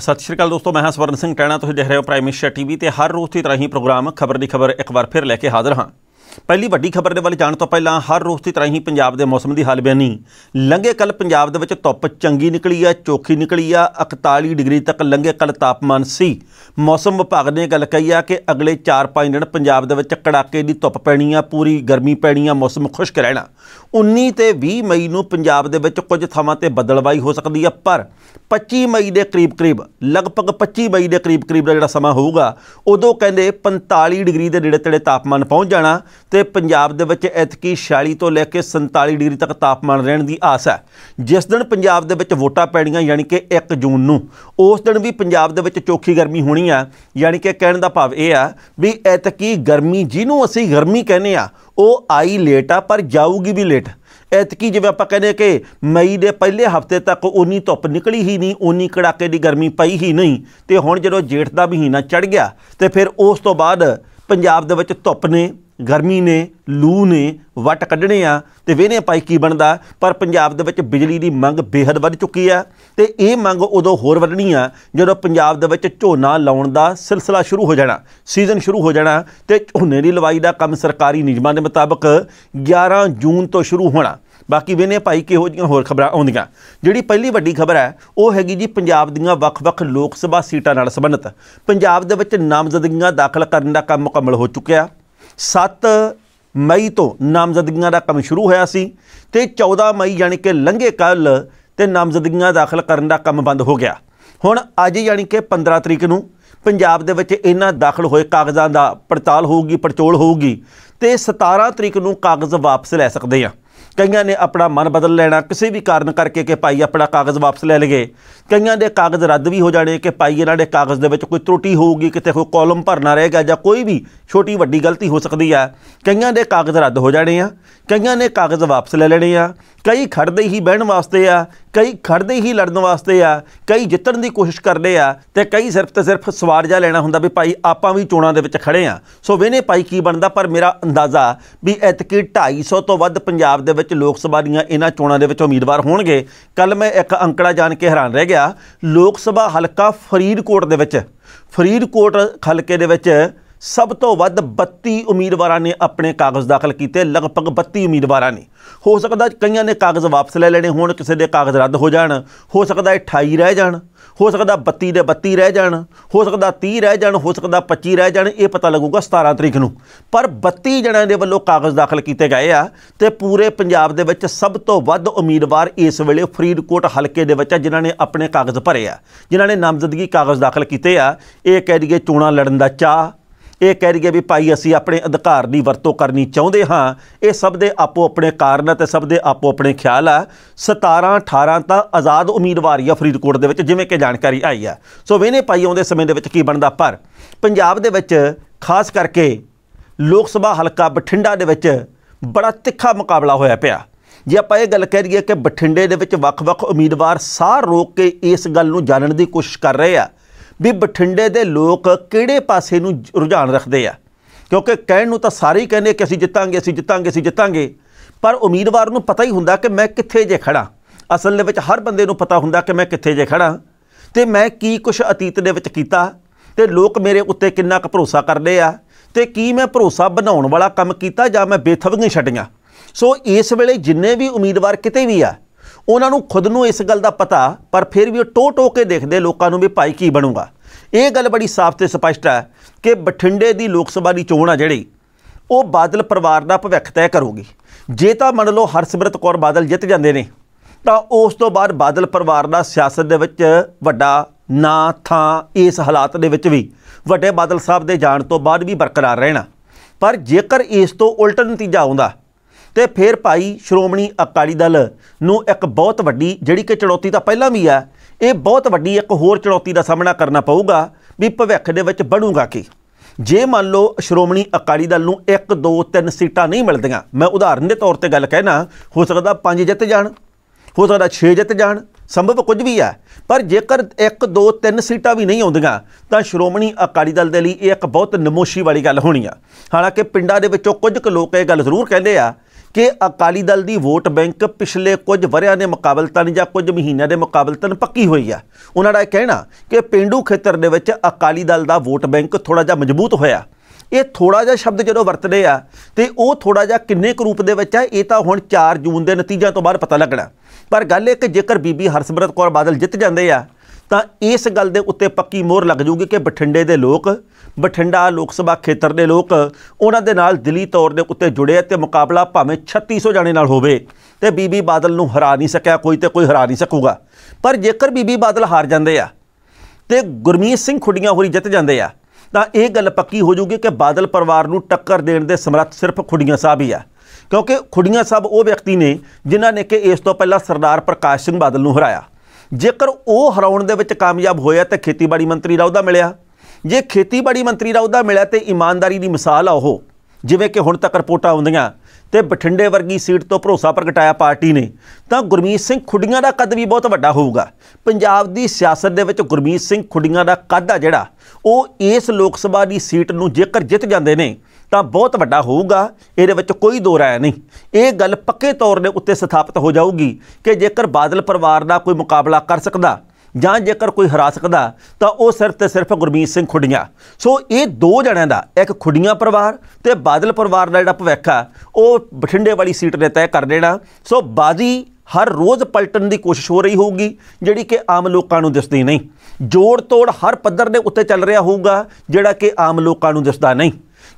ਸਤਿ ਸ਼੍ਰੀ ਅਕਾਲ ਦੋਸਤੋ ਮੈਂ ਹਾਂ ਸਵਰਨ ਸਿੰਘ ਟੈਣਾ ਤੁਸੀਂ ਦੇਖ ਰਹੇ ਹੋ ਪ੍ਰਾਈਮ ਮਿਸ਼ਾ ਟੀਵੀ ਤੇ ਹਰ ਰੋਜ਼ ਦੀ ਤਰ੍ਹਾਂ ਹੀ ਪ੍ਰੋਗਰਾਮ ਖਬਰ ਦੀ ਖਬਰ ਇੱਕ ਵਾਰ ਫਿਰ ਲੈ ਕੇ ਹਾਜ਼ਰ ਹਾਂ ਪਹਿਲੀ ਵੱਡੀ ਖਬਰ ਦੇ ਵੱਲ ਜਾਣ ਤੋਂ ਪਹਿਲਾਂ ਹਰ ਰੋਜ਼ ਦੀ ਤਰ੍ਹਾਂ ਹੀ ਪੰਜਾਬ ਦੇ ਮੌਸਮ ਦੀ ਹਾਲ ਬਿਆਨੀ ਲੰਘੇ ਕੱਲ ਪੰਜਾਬ ਦੇ ਵਿੱਚ ਧੁੱਪ ਚੰਗੀ ਨਿਕਲੀ ਆ ਚੋਖੀ ਨਿਕਲੀ ਆ 41 ਡਿਗਰੀ ਤੱਕ ਲੰਘੇ ਕੱਲ ਤਾਪਮਾਨ ਸੀ ਮੌਸਮ ਵਿਭਾਗ ਨੇ ਗੱਲ ਕਹੀ ਆ ਕਿ ਅਗਲੇ 4-5 ਦਿਨ ਪੰਜਾਬ ਦੇ ਵਿੱਚ ਕੜਾਕੇ ਦੀ ਧੁੱਪ ਪੈਣੀ ਆ ਪੂਰੀ ਗਰਮੀ ਪੈਣੀ ਆ ਮੌਸਮ ਖੁਸ਼ਕ ਰਹਿਣਾ 19 ਤੇ 20 ਮਈ ਨੂੰ ਪੰਜਾਬ ਦੇ ਵਿੱਚ ਕੁਝ ਥਾਵਾਂ ਤੇ ਬਦਲਵਾਈ ਹੋ ਸਕਦੀ ਆ ਪਰ 25 ਮਈ ਦੇ ਕਰੀਬ ਕਰੀਬ ਲਗਭਗ 25 ਮਈ ਦੇ ਕਰੀਬ ਕਰੀਬ ਦਾ ਜਿਹੜਾ ਸਮਾਂ ਹੋਊਗਾ ਉਦੋਂ ਕਹਿੰਦੇ 45 ਡਿਗਰੀ ਦੇ ਨੇੜੇ ਤੇੜੇ ਤਾਪਮਾਨ ਪਹੁੰਚ ਜਾਣਾ ਤੇ ਪੰਜਾਬ ਦੇ ਵਿੱਚ ਇਤਕੀ 46 ਤੋਂ ਲੈ ਕੇ 47 ਡਿਗਰੀ ਤੱਕ ਤਾਪਮਾਨ ਰਹਿਣ ਦੀ ਆਸ ਹੈ ਜਿਸ ਦਿਨ ਪੰਜਾਬ ਦੇ ਵਿੱਚ ਵੋਟਾਂ ਪੈਣੀਆਂ ਯਾਨੀ ਕਿ 1 ਜੂਨ ਨੂੰ ਉਸ ਦਿਨ ਵੀ ਪੰਜਾਬ ਦੇ ਵਿੱਚ ਚੋਖੀ ਗਰਮੀ ਹੋਣੀ ਆ ਯਾਨੀ ਕਿ ਕਹਿਣ ਦਾ ਭਾਵ ਇਹ ਆ ਵੀ ਇਤਕੀ ਗਰਮੀ ਜਿਹਨੂੰ ਅਸੀਂ ਗਰਮੀ ਕਹਿੰਦੇ ਆ ਉਹ ਆਈ ਲੇਟ ਆ ਪਰ ਜਾਊਗੀ ਵੀ ਲੇਟ ਇਤਕੀ ਜਿਵੇਂ ਆਪਾਂ ਕਹਿੰਦੇ ਕਿ ਮਈ ਦੇ ਪਹਿਲੇ ਹਫਤੇ ਤੱਕ ਉਨੀ ਧੁੱਪ ਨਿਕਲੀ ਹੀ ਨਹੀਂ ਉਨੀ ਕੜਾਕੇ ਦੀ ਗਰਮੀ ਪਈ ਹੀ ਨਹੀਂ ਤੇ ਹੁਣ ਜਦੋਂ ਜੇਠ ਦਾ ਮਹੀਨਾ ਚੜ ਗਿਆ ਤੇ ਫਿਰ ਉਸ ਤੋਂ ਬਾਅਦ ਪੰਜਾਬ ਦੇ ਵਿੱਚ ਧੁੱਪ ਨੇ ਗਰਮੀ ਨੇ ਲੂ ਨੇ ਵਟ ਕੱਢਣੇ ਆ ਤੇ ਵੇਨੇ ਪਾਈ ਕੀ ਬਣਦਾ ਪਰ ਪੰਜਾਬ ਦੇ ਵਿੱਚ ਬਿਜਲੀ ਦੀ ਮੰਗ ਬੇਹੱਦ ਵੱਧ ਚੁੱਕੀ ਆ ਤੇ ਇਹ ਮੰਗ ਉਦੋਂ ਹੋਰ ਵਧਣੀ ਆ ਜਦੋਂ ਪੰਜਾਬ ਦੇ ਵਿੱਚ ਝੋਨਾ ਲਾਉਣ ਦਾ ਸਿਲਸਿਲਾ ਸ਼ੁਰੂ ਹੋ ਜਾਣਾ ਸੀਜ਼ਨ ਸ਼ੁਰੂ ਹੋ ਜਾਣਾ ਤੇ ਝੋਨੇ ਦੀ ਲਵਾਈ ਦਾ ਕੰਮ ਸਰਕਾਰੀ ਨਿਯਮਾਂ ਦੇ ਮੁਤਾਬਕ 11 ਜੂਨ ਤੋਂ ਸ਼ੁਰੂ ਹੋਣਾ ਬਾਕੀ ਵੇਨੇ ਕੀ ਹੋ ਜੀਆਂ ਹੋਰ ਖਬਰਾਂ ਆਉਂਦੀਆਂ ਜਿਹੜੀ ਪਹਿਲੀ ਵੱਡੀ ਖਬਰ ਹੈ ਉਹ ਹੈਗੀ ਜੀ ਪੰਜਾਬ ਦੀਆਂ ਵੱਖ-ਵੱਖ ਲੋਕ ਸਭਾ ਸੀਟਾਂ ਨਾਲ ਸੰਬੰਧਤ ਪੰਜਾਬ ਦੇ ਵਿੱਚ ਨਾਮਜ਼ਦਗੀਆਂ ਦਾਖਲ ਕਰਨ ਦਾ ਕੰਮ ਮੁਕੰਮਲ ਹੋ ਚੁੱਕਿਆ 7 ਮਈ ਤੋਂ ਨਾਮਜ਼ਦਗੀਆਂ ਦਾ ਕੰਮ ਸ਼ੁਰੂ ਹੋਇਆ ਸੀ ਤੇ 14 ਮਈ ਯਾਨੀ ਕਿ ਲੰਘੇ ਕੱਲ ਤੇ ਨਾਮਜ਼ਦਗੀਆਂ ਦਾਖਲ ਕਰਨ ਦਾ ਕੰਮ ਬੰਦ ਹੋ ਗਿਆ ਹੁਣ ਅੱਜ ਯਾਨੀ ਕਿ 15 ਤਰੀਕ ਨੂੰ ਪੰਜਾਬ ਦੇ ਵਿੱਚ ਇਹਨਾਂ ਦਾਖਲ ਹੋਏ ਕਾਗਜ਼ਾਂ ਦਾ ਪੜਤਾਲ ਹੋਊਗੀ ਪਰਚੋਲ ਹੋਊਗੀ ਤੇ 17 ਤਰੀਕ ਨੂੰ ਕਾਗਜ਼ ਵਾਪਸ ਲੈ ਸਕਦੇ ਆ ਕਈਆਂ ਨੇ ਆਪਣਾ ਮਨ ਬਦਲ ਲੈਣਾ ਕਿਸੇ ਵੀ ਕਾਰਨ ਕਰਕੇ ਕਿ ਭਾਈ ਆਪਣਾ ਕਾਗਜ਼ ਵਾਪਸ ਲੈ ਲਗੇ ਕਈਆਂ ਦੇ ਕਾਗਜ਼ ਰੱਦ ਵੀ ਹੋ ਜਾਣੇ ਕਿ ਭਾਈ ਇਹਨਾਂ ਦੇ ਕਾਗਜ਼ ਦੇ ਵਿੱਚ ਕੋਈ ਤਰੁਟੀ ਹੋਊਗੀ ਕਿਤੇ ਕੋਈ ਕਾਲਮ ਭਰਨਾ ਗਿਆ ਜਾਂ ਕੋਈ ਵੀ ਛੋਟੀ ਵੱਡੀ ਗਲਤੀ ਹੋ ਸਕਦੀ ਆ ਕਈਆਂ ਦੇ ਕਾਗਜ਼ ਰੱਦ ਹੋ ਜਾਣੇ ਆ ਕਈਆਂ ਨੇ ਕਾਗਜ਼ ਵਾਪਸ ਲੈ ਲੈਣੇ ਆ ਕਈ ਖੜਦੇ ਹੀ ਬਹਿਣ ਵਾਸਤੇ ਆ ਕਈ ਖੜਦੇ ਹੀ ਲੜਨ ਵਾਸਤੇ ਆ ਕਈ ਜਿੱਤਣ ਦੀ ਕੋਸ਼ਿਸ਼ ਕਰਦੇ ਆ ਤੇ ਕਈ ਸਿਰਫ ਤੇ ਸਿਰਫ ਸਵਾਰ ਜਾ ਲੈਣਾ ਹੁੰਦਾ ਵੀ ਭਾਈ ਆਪਾਂ ਵੀ ਚੋਣਾਂ ਦੇ ਵਿੱਚ ਖੜੇ ਆ ਸੋ ਵੇਨੇ ਭਾਈ ਕੀ ਬਣਦਾ ਪਰ ਮੇਰਾ ਅੰਦਾਜ਼ਾ ਵੀ ਐਤਕੀ 250 ਤੋਂ ਵੱਧ ਪੰਜਾਬ ਦੇ ਵਿੱਚ ਵਿੱਚ ਲੋਕ ਸਭਾ ਦੀਆਂ ਇਹਨਾਂ ਚੋਣਾਂ ਦੇ ਵਿੱਚ ਉਮੀਦਵਾਰ ਹੋਣਗੇ ਕੱਲ ਮੈਂ ਇੱਕ ਅੰਕੜਾ ਜਾਣ ਕੇ ਹੈਰਾਨ ਰਹਿ ਗਿਆ ਲੋਕ ਸਭਾ ਹਲਕਾ ਫਰੀਦਕੋਟ ਦੇ ਵਿੱਚ ਫਰੀਦਕੋਟ ਹਲਕੇ ਦੇ ਵਿੱਚ ਸਭ ਤੋਂ ਵੱਧ 32 ਉਮੀਦਵਾਰਾਂ ਨੇ ਆਪਣੇ ਕਾਗਜ਼ ਦਾਖਲ ਕੀਤੇ ਲਗਭਗ 32 ਉਮੀਦਵਾਰਾਂ ਨੇ ਹੋ ਸਕਦਾ ਕਈਆਂ ਨੇ ਕਾਗਜ਼ ਵਾਪਸ ਲੈ ਲੈਣੇ ਹੋਣ ਕਿਸੇ ਦੇ ਕਾਗਜ਼ ਰੱਦ ਹੋ ਜਾਣ ਹੋ ਸਕਦਾ 28 ਰਹਿ ਜਾਣ ਹੋ ਸਕਦਾ 32 ਦੇ 32 ਰਹਿ ਜਾਣ ਹੋ ਸਕਦਾ 30 ਰਹਿ ਜਾਣ ਹੋ ਸਕਦਾ 25 ਰਹਿ ਜਾਣ ਇਹ ਪਤਾ ਲੱਗੂਗਾ 17 ਤਰੀਕ ਨੂੰ ਪਰ 32 ਜਣਿਆਂ ਦੇ ਵੱਲੋਂ ਕਾਗਜ਼ ਦਾਖਲ ਕੀਤੇ ਗਏ ਆ ਤੇ ਪੂਰੇ ਪੰਜਾਬ ਦੇ ਵਿੱਚ ਸਭ ਤੋਂ ਵੱਧ ਉਮੀਦਵਾਰ ਇਸ ਵੇਲੇ ਫਰੀਦਕੋਟ ਹਲਕੇ ਦੇ ਵਿੱਚ ਆ ਜਿਨ੍ਹਾਂ ਨੇ ਆਪਣੇ ਕਾਗਜ਼ ਭਰੇ ਆ ਜਿਨ੍ਹਾਂ ਨੇ ਨਾਮਜ਼ਦਗੀ ਕਾਗਜ਼ ਦਾਖਲ ਕੀਤੇ ਆ ਇਹ ਕਹਿ ਦਈਏ ਚੋਣਾਂ ਲੜਨ ਦਾ ਚਾਹ ਇਹ ਕਹਿ ਰਹੀ ਹੈ ਵੀ ਭਾਈ ਅਸੀਂ ਆਪਣੇ ਅਧਿਕਾਰ ਦੀ ਵਰਤੋਂ ਕਰਨੀ ਚਾਹੁੰਦੇ ਹਾਂ ਇਹ ਸਭ ਦੇ ਆਪੋ ਆਪਣੇ ਕਾਰਨ ਤੇ ਸਭ ਦੇ ਆਪੋ ਆਪਣੇ ਖਿਆਲ ਆ 17 18 ਤਾਂ ਆਜ਼ਾਦ ਉਮੀਦਵਾਰੀ ਆ ਫਰੀਦਕੋਟ ਦੇ ਵਿੱਚ ਜਿਵੇਂ ਕਿ ਜਾਣਕਾਰੀ ਆਈ ਆ ਸੋ ਵੇਨੇ ਪਾਈ ਆਉਂਦੇ ਸਮੇਂ ਦੇ ਵਿੱਚ ਕੀ ਬਣਦਾ ਪਰ ਪੰਜਾਬ ਦੇ ਵਿੱਚ ਖਾਸ ਕਰਕੇ ਲੋਕ ਸਭਾ ਹਲਕਾ ਬਠਿੰਡਾ ਦੇ ਵਿੱਚ ਬੜਾ ਤਿੱਖਾ ਮੁਕਾਬਲਾ ਹੋਇਆ ਪਿਆ ਜੇ ਆਪਾਂ ਇਹ ਗੱਲ ਕਹਿ ਰਹੀਏ ਕਿ ਬਠਿੰਡੇ ਦੇ ਵਿੱਚ ਵੱਖ-ਵੱਖ ਉਮੀਦਵਾਰ ਸਾਰ ਰੋਕ ਕੇ ਇਸ ਗੱਲ ਨੂੰ ਜਾਣਨ ਦੀ ਕੋਸ਼ਿਸ਼ ਕਰ ਰਹੇ ਆ ਵੀ ਬਠਿੰਡੇ ਦੇ ਲੋਕ ਕਿਹੜੇ ਪਾਸੇ ਨੂੰ ਰੁਝਾਨ ਰੱਖਦੇ ਆ ਕਿਉਂਕਿ ਕਹਿਣ ਨੂੰ ਤਾਂ ਸਾਰੇ ਹੀ ਕਹਿੰਦੇ ਕਿ ਅਸੀਂ ਜਿੱਤਾਂਗੇ ਅਸੀਂ ਜਿੱਤਾਂਗੇ ਅਸੀਂ ਜਿੱਤਾਂਗੇ ਪਰ ਉਮੀਦਵਾਰ ਨੂੰ ਪਤਾ ਹੀ ਹੁੰਦਾ ਕਿ ਮੈਂ ਕਿੱਥੇ ਜੇ ਖੜਾ ਅਸਲ ਦੇ ਵਿੱਚ ਹਰ ਬੰਦੇ ਨੂੰ ਪਤਾ ਹੁੰਦਾ ਕਿ ਮੈਂ ਕਿੱਥੇ ਜੇ ਖੜਾ ਤੇ ਮੈਂ ਕੀ ਕੁਝ ਅਤੀਤ ਦੇ ਵਿੱਚ ਕੀਤਾ ਤੇ ਲੋਕ ਮੇਰੇ ਉੱਤੇ ਕਿੰਨਾ ਕੁ ਭਰੋਸਾ ਕਰਦੇ ਆ ਤੇ ਕੀ ਮੈਂ ਭਰੋਸਾ ਬਣਾਉਣ ਵਾਲਾ ਕੰਮ ਕੀਤਾ ਜਾਂ ਮੈਂ ਬੇਥਵਗੀਆਂ ਛੱਡੀਆਂ ਸੋ ਇਸ ਵੇਲੇ ਜਿੰਨੇ ਵੀ ਉਮੀਦਵਾਰ ਕਿਤੇ ਵੀ ਆ ਉਹਨਾਂ ਨੂੰ ਖੁਦ ਨੂੰ ਇਸ ਗੱਲ ਦਾ ਪਤਾ ਪਰ ਫਿਰ ਵੀ ਉਹ ਟੋ ਟੋ ਕੇ ਦੇਖਦੇ ਲੋਕਾਂ ਨੂੰ ਵੀ ਭਾਈ ਕੀ ਬਣੂਗਾ ਇਹ ਗੱਲ ਬੜੀ ਸਾਫ਼ ਤੇ ਸਪਸ਼ਟ ਹੈ ਕਿ ਬਠਿੰਡੇ ਦੀ ਲੋਕ ਸਭਾ ਦੀ ਚੋਣ ਆ ਜਿਹੜੀ ਉਹ ਬਾਦਲ ਪਰਿਵਾਰ ਦਾ ਭਵਿੱਖ ਤੈਅ ਕਰੂਗੀ ਜੇ ਤਾਂ ਮੰਨ ਲਓ ਹਰਸਿਮਰਤ ਕੌਰ ਬਾਦਲ ਜਿੱਤ ਜਾਂਦੇ ਨੇ ਤਾਂ ਉਸ ਤੋਂ ਬਾਅਦ ਬਾਦਲ ਪਰਿਵਾਰ ਦਾ ਸਿਆਸਤ ਦੇ ਵਿੱਚ ਵੱਡਾ ਨਾਂ ਥਾਂ ਇਸ ਹਾਲਾਤ ਦੇ ਵਿੱਚ ਵੀ ਵੱਡੇ ਬਾਦਲ ਸਾਹਿਬ ਦੇ ਜਾਣ ਤੋਂ ਬਾਅਦ ਵੀ ਬਰਕਰਾਰ ਰਹਿਣਾ ਪਰ ਜੇਕਰ ਇਸ ਤੋਂ ਉਲਟ ਨਤੀਜਾ ਆਉਂਦਾ ਤੇ ਫਿਰ ਭਾਈ ਸ਼੍ਰੋਮਣੀ ਅਕਾਲੀ ਦਲ ਨੂੰ ਇੱਕ ਬਹੁਤ ਵੱਡੀ ਜਿਹੜੀ ਕਿ ਚੁਣੌਤੀ ਤਾਂ ਪਹਿਲਾਂ ਵੀ ਆ ਇਹ ਬਹੁਤ ਵੱਡੀ ਇੱਕ ਹੋਰ ਚੁਣੌਤੀ ਦਾ ਸਾਹਮਣਾ ਕਰਨਾ ਪਊਗਾ ਵੀ ਭਵਿੱਖ ਦੇ ਵਿੱਚ ਬਣੂਗਾ ਕੀ ਜੇ ਮੰਨ ਲਓ ਸ਼੍ਰੋਮਣੀ ਅਕਾਲੀ ਦਲ ਨੂੰ 1 2 3 ਸੀਟਾਂ ਨਹੀਂ ਮਿਲਦੀਆਂ ਮੈਂ ਉਦਾਹਰਨ ਦੇ ਤੌਰ ਤੇ ਗੱਲ ਕਹਿਣਾ ਹੋ ਸਕਦਾ 5 ਜਿੱਤ ਜਾਣ ਹੋ ਸਕਦਾ 6 ਜਿੱਤ ਜਾਣ ਸੰਭਵ ਕੁਝ ਵੀ ਹੈ ਪਰ ਜੇਕਰ 1 2 3 ਸੀਟਾਂ ਵੀ ਨਹੀਂ ਆਉਂਦੀਆਂ ਤਾਂ ਸ਼੍ਰੋਮਣੀ ਅਕਾਲੀ ਦਲ ਦੇ ਲਈ ਇਹ ਇੱਕ ਬਹੁਤ ਨਮੋਸ਼ੀ ਵਾਲੀ ਗੱਲ ਹੋਣੀ ਆ ਹਾਲਾਂਕਿ ਪਿੰਡਾਂ ਦੇ ਵਿੱਚੋਂ ਕੁਝ ਕੁ ਲੋਕ ਇਹ ਗੱਲ ਜ਼ਰੂਰ ਕਹਿੰਦੇ ਆ ਕਿ ਅਕਾਲੀ ਦਲ ਦੀ ਵੋਟ ਬੈਂਕ ਪਿਛਲੇ ਕੁਝ ਵਰਿਆਂ ਦੇ ਮੁਕਾਬਲਤਨ ਜਾਂ ਕੁਝ ਮਹੀਨਿਆਂ ਦੇ ਮੁਕਾਬਲਤਨ ਪੱਕੀ ਹੋਈ ਆ ਉਹਨਾਂ ਦਾ ਇਹ ਕਹਿਣਾ ਕਿ ਪਿੰਡੂ ਖੇਤਰ ਦੇ ਵਿੱਚ ਅਕਾਲੀ ਦਲ ਦਾ ਵੋਟ ਬੈਂਕ ਥੋੜਾ ਜਿਹਾ ਮਜ਼ਬੂਤ ਹੋਇਆ ਇਹ ਥੋੜਾ ਜਿਹਾ ਸ਼ਬਦ ਜਦੋਂ ਵਰਤਦੇ ਆ ਤੇ ਉਹ ਥੋੜਾ ਜਿਹਾ ਕਿੰਨੇ ਕੁ ਰੂਪ ਦੇ ਵਿੱਚ ਆ ਇਹ ਤਾਂ ਹੁਣ 4 ਜੂਨ ਦੇ ਨਤੀਜਿਆਂ ਤੋਂ ਬਾਅਦ ਪਤਾ ਲੱਗਣਾ ਪਰ ਗੱਲ ਇਹ ਕਿ ਜੇਕਰ ਬੀਬੀ ਹਰਸਿਮਰਤ ਕੌਰ ਬਾਦਲ ਜਿੱਤ ਜਾਂਦੇ ਆ ਤਾਂ ਇਸ ਗੱਲ ਦੇ ਉੱਤੇ ਪੱਕੀ ਮੋਹਰ ਲੱਗ ਜੂਗੀ ਕਿ ਬਠਿੰਡੇ ਦੇ ਲੋਕ ਬਠਿੰਡਾ ਲੋਕ ਸਭਾ ਖੇਤਰ ਦੇ ਲੋਕ ਉਹਨਾਂ ਦੇ ਨਾਲ ਦਿਲੀ ਤੌਰ ਦੇ ਉੱਤੇ ਜੁੜੇ ਤੇ ਮੁਕਾਬਲਾ ਭਾਵੇਂ 3600 ਜਾਣੇ ਨਾਲ ਹੋਵੇ ਤੇ ਬੀਬੀ ਬਾਦਲ ਨੂੰ ਹਰਾ ਨਹੀਂ ਸਕਿਆ ਕੋਈ ਤੇ ਕੋਈ ਹਰਾ ਨਹੀਂ ਸਕੂਗਾ ਪਰ ਜੇਕਰ ਬੀਬੀ ਬਾਦਲ ਹਾਰ ਜਾਂਦੇ ਆ ਤੇ ਗੁਰਮੀਤ ਸਿੰਘ ਖੁੱਡੀਆਂ ਹੋਰੀ ਜਿੱਤ ਜਾਂਦੇ ਆ ਤਾਂ ਇਹ ਗੱਲ ਪੱਕੀ ਹੋ ਜੂਗੀ ਕਿ ਬਾਦਲ ਪਰਿਵਾਰ ਨੂੰ ਟੱਕਰ ਦੇਣ ਦੇ ਸਮਰੱਥ ਸਿਰਫ ਖੁੱਡੀਆਂ ਸਾਹਿਬ ਹੀ ਆ ਕਿਉਂਕਿ ਖੁੱਡੀਆਂ ਸਾਹਿਬ ਉਹ ਵਿਅਕਤੀ ਨੇ ਜਿਨ੍ਹਾਂ ਨੇ ਕਿ ਇਸ ਤੋਂ ਪਹਿਲਾਂ ਸਰਦਾਰ ਪ੍ਰਕਾਸ਼ ਸਿੰਘ ਬਾਦਲ ਨੂੰ ਹਰਾਇਆ ਜੇਕਰ ਉਹ ਹਰਾਉਣ ਦੇ ਵਿੱਚ ਕਾਮਯਾਬ ਹੋਇਆ ਤਾਂ ਖੇਤੀਬਾੜੀ ਮੰਤਰੀ ਦਾ ਉਹਦਾ ਮਿਲਿਆ ਜੇ ਖੇਤੀਬਾੜੀ ਮੰਤਰੀ ਦਾ ਉਹਦਾ ਮਿਲਿਆ ਤੇ ਇਮਾਨਦਾਰੀ ਦੀ ਮਿਸਾਲ ਆ ਉਹ ਜਿਵੇਂ ਕਿ ਹੁਣ ਤੱਕ ਰਿਪੋਰਟਾਂ ਆਉਂਦੀਆਂ ਤੇ ਬਠਿੰਡੇ ਵਰਗੀ ਸੀਟ ਤੋਂ ਭਰੋਸਾ ਪ੍ਰਗਟਾਇਆ ਪਾਰਟੀ ਨੇ ਤਾਂ ਗੁਰਮੀਤ ਸਿੰਘ ਖੁੱਡੀਆਂ ਦਾ ਕੱਦ ਵੀ ਬਹੁਤ ਵੱਡਾ ਹੋਊਗਾ ਪੰਜਾਬ ਦੀ ਸਿਆਸਤ ਦੇ ਵਿੱਚ ਗੁਰਮੀਤ ਸਿੰਘ ਖੁੱਡੀਆਂ ਦਾ ਕੱਦ ਆ ਜਿਹੜਾ ਉਹ ਇਸ ਲੋਕ ਸਭਾ ਦੀ ਸੀਟ ਨੂੰ ਜੇਕਰ ਜਿੱਤ ਜਾਂਦੇ ਨੇ ਤਾਂ ਬਹੁਤ ਵੱਡਾ ਹੋਊਗਾ ਇਹਦੇ ਵਿੱਚ ਕੋਈ ਦੋ ਰਾਇ ਨਹੀਂ ਇਹ ਗੱਲ ਪੱਕੇ ਤੌਰ ਦੇ ਉੱਤੇ ਸਥਾਪਿਤ ਹੋ ਜਾਊਗੀ ਕਿ ਜੇਕਰ ਬਾਦਲ ਪਰਿਵਾਰ ਦਾ ਕੋਈ ਮੁਕਾਬਲਾ ਕਰ ਸਕਦਾ ਜਾਂ ਜੇਕਰ ਕੋਈ ਹਰਾ ਸਕਦਾ ਤਾਂ ਉਹ ਸਿਰਫ ਤੇ ਸਿਰਫ ਗੁਰਮੀਤ ਸਿੰਘ ਖੁੱਡੀਆਂ ਸੋ ਇਹ ਦੋ ਜਣਿਆਂ ਦਾ ਇੱਕ ਖੁੱਡੀਆਂ ਪਰਿਵਾਰ ਤੇ ਬਾਦਲ ਪਰਿਵਾਰ ਦਾ ਜਿਹੜਾ ਭਵਿੱਖ ਆ ਉਹ ਬਠਿੰਡੇ ਵਾਲੀ ਸੀਟ ਨੇ ਤੈਅ ਕਰ ਦੇਣਾ ਸੋ ਬਾਜ਼ੀ ਹਰ ਰੋਜ਼ ਪਲਟਣ ਦੀ ਕੋਸ਼ਿਸ਼ ਹੋ ਰਹੀ ਹੋਊਗੀ ਜਿਹੜੀ ਕਿ ਆਮ ਲੋਕਾਂ ਨੂੰ ਦਿਸਦੀ ਨਹੀਂ ਜੋੜ ਤੋੜ ਹਰ ਪੱਧਰ ਦੇ ਉੱਤੇ ਚੱਲ ਰਿਹਾ ਹੋਊਗਾ ਜਿਹੜਾ ਕਿ ਆਮ ਲੋਕਾਂ ਨੂੰ ਦਿਸਦਾ ਨਹੀਂ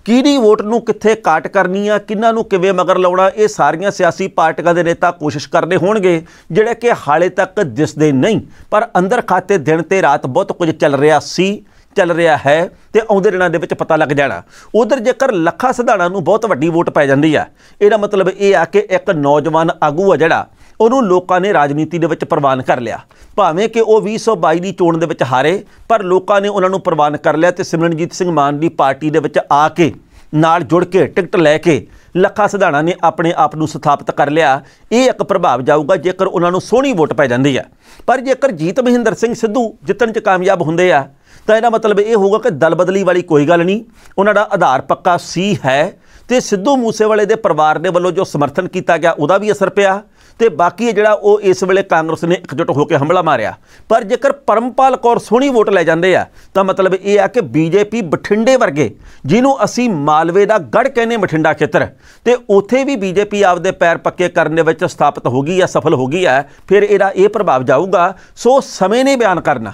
ਕਿਹਦੀ ਵੋਟ ਨੂੰ ਕਿੱਥੇ ਕਾਟ ਕਰਨੀ ਆ ਕਿੰਨਾਂ ਨੂੰ ਕਿਵੇਂ ਮਗਰ ਲਾਉਣਾ ਇਹ ਸਾਰੀਆਂ ਸਿਆਸੀ ਪਾਰਟੀਆਂ ਦੇ ਨੇਤਾ ਕੋਸ਼ਿਸ਼ ਕਰਦੇ ਹੋਣਗੇ ਜਿਹੜੇ ਕਿ ਹਾਲੇ ਤੱਕ ਦਿਸਦੇ ਨਹੀਂ ਪਰ ਅੰਦਰ ਖਾਤੇ ਦਿਨ ਤੇ ਰਾਤ ਬਹੁਤ ਕੁਝ ਚੱਲ ਰਿਹਾ ਸੀ ਚੱਲ ਰਿਹਾ ਹੈ ਤੇ ਆਉਂਦੇ ਦਿਨਾਂ ਦੇ ਵਿੱਚ ਪਤਾ ਲੱਗ ਜਾਣਾ ਉਧਰ ਜੇਕਰ ਲੱਖਾ ਸਧਾਣਾ ਨੂੰ ਬਹੁਤ ਵੱਡੀ ਵੋਟ ਪੈ ਜਾਂਦੀ ਆ ਇਹਦਾ ਮਤਲਬ ਇਹ ਆ ਕਿ ਇੱਕ ਨੌਜਵਾਨ ਆਗੂ ਆ ਜਿਹੜਾ ਉਹਨੂੰ ਲੋਕਾਂ ਨੇ ਰਾਜਨੀਤੀ ਦੇ ਵਿੱਚ ਪ੍ਰਵਾਨ ਕਰ ਲਿਆ ਭਾਵੇਂ ਕਿ ਉਹ 2022 ਦੀ ਚੋਣ ਦੇ ਵਿੱਚ ਹਾਰੇ ਪਰ ਲੋਕਾਂ ਨੇ ਉਹਨਾਂ ਨੂੰ ਪ੍ਰਵਾਨ ਕਰ ਲਿਆ ਤੇ ਸਿਮਰਨਜੀਤ ਸਿੰਘ ਮਾਨ ਦੀ ਪਾਰਟੀ ਦੇ ਵਿੱਚ ਆ ਕੇ ਨਾਲ ਜੁੜ ਕੇ ਟਿਕਟ ਲੈ ਕੇ ਲੱਖਾ ਸਿਧਾਣਾ ਨੇ ਆਪਣੇ ਆਪ ਨੂੰ ਸਥਾਪਿਤ ਕਰ ਲਿਆ ਇਹ ਇੱਕ ਪ੍ਰਭਾਵ ਜਾਊਗਾ ਜੇਕਰ ਉਹਨਾਂ ਨੂੰ ਸੋਹਣੀ ਵੋਟ ਪੈ ਜਾਂਦੀ ਹੈ ਪਰ ਜੇਕਰ ਜੀਤ ਮਹਿੰਦਰ ਸਿੰਘ ਸਿੱਧੂ ਜਿੱਤਣ 'ਚ ਕਾਮਯਾਬ ਹੁੰਦੇ ਆ ਤਾਂ ਇਹਦਾ ਮਤਲਬ ਇਹ ਹੋਊਗਾ ਕਿ ਦਲ ਬਦਲੀ ਵਾਲੀ ਕੋਈ ਗੱਲ ਨਹੀਂ ਉਹਨਾਂ ਦਾ ਆਧਾਰ ਪੱਕਾ ਸੀ ਹੈ ਤੇ ਸਿੱਧੂ ਮੂਸੇਵਾਲੇ ਦੇ ਪਰਿਵਾਰ ਦੇ ਵੱਲੋਂ ਜੋ ਸਮਰਥਨ ਕੀਤਾ ਗਿਆ ਉਹਦਾ ਵੀ ਅਸਰ ਪਿਆ ਤੇ ਬਾਕੀ ਜਿਹੜਾ ਉਹ ਇਸ ਵੇਲੇ ਕਾਂਗਰਸ ਨੇ ਇਕਜੁੱਟ ਹੋ ਕੇ ਹਮਲਾ ਮਾਰਿਆ ਪਰ ਜੇਕਰ ਪਰਮਪਾਲ ਕੌਰ ਸੋਣੀ ਵੋਟ ਲੈ ਜਾਂਦੇ ਆ ਤਾਂ ਮਤਲਬ ਇਹ ਆ ਕਿ ਬੀਜੇਪੀ ਬਠਿੰਡੇ ਵਰਗੇ ਜਿਹਨੂੰ ਅਸੀਂ ਮਾਲਵੇ ਦਾ ਗੜ ਕਹਿੰਦੇ ਮਠਿੰਡਾ ਖੇਤਰ ਤੇ ਉਥੇ ਵੀ ਬੀਜੇਪੀ ਆਪਦੇ ਪੈਰ ਪੱਕੇ ਕਰਨ ਦੇ ਵਿੱਚ ਸਥਾਪਿਤ ਹੋ ਗਈ ਆ ਸਫਲ ਹੋ ਗਈ ਆ ਫਿਰ ਇਹਦਾ ਇਹ ਪ੍ਰਭਾਵ ਜਾਊਗਾ ਸੋ ਸਮੇਂ ਨੇ ਬਿਆਨ ਕਰਨਾ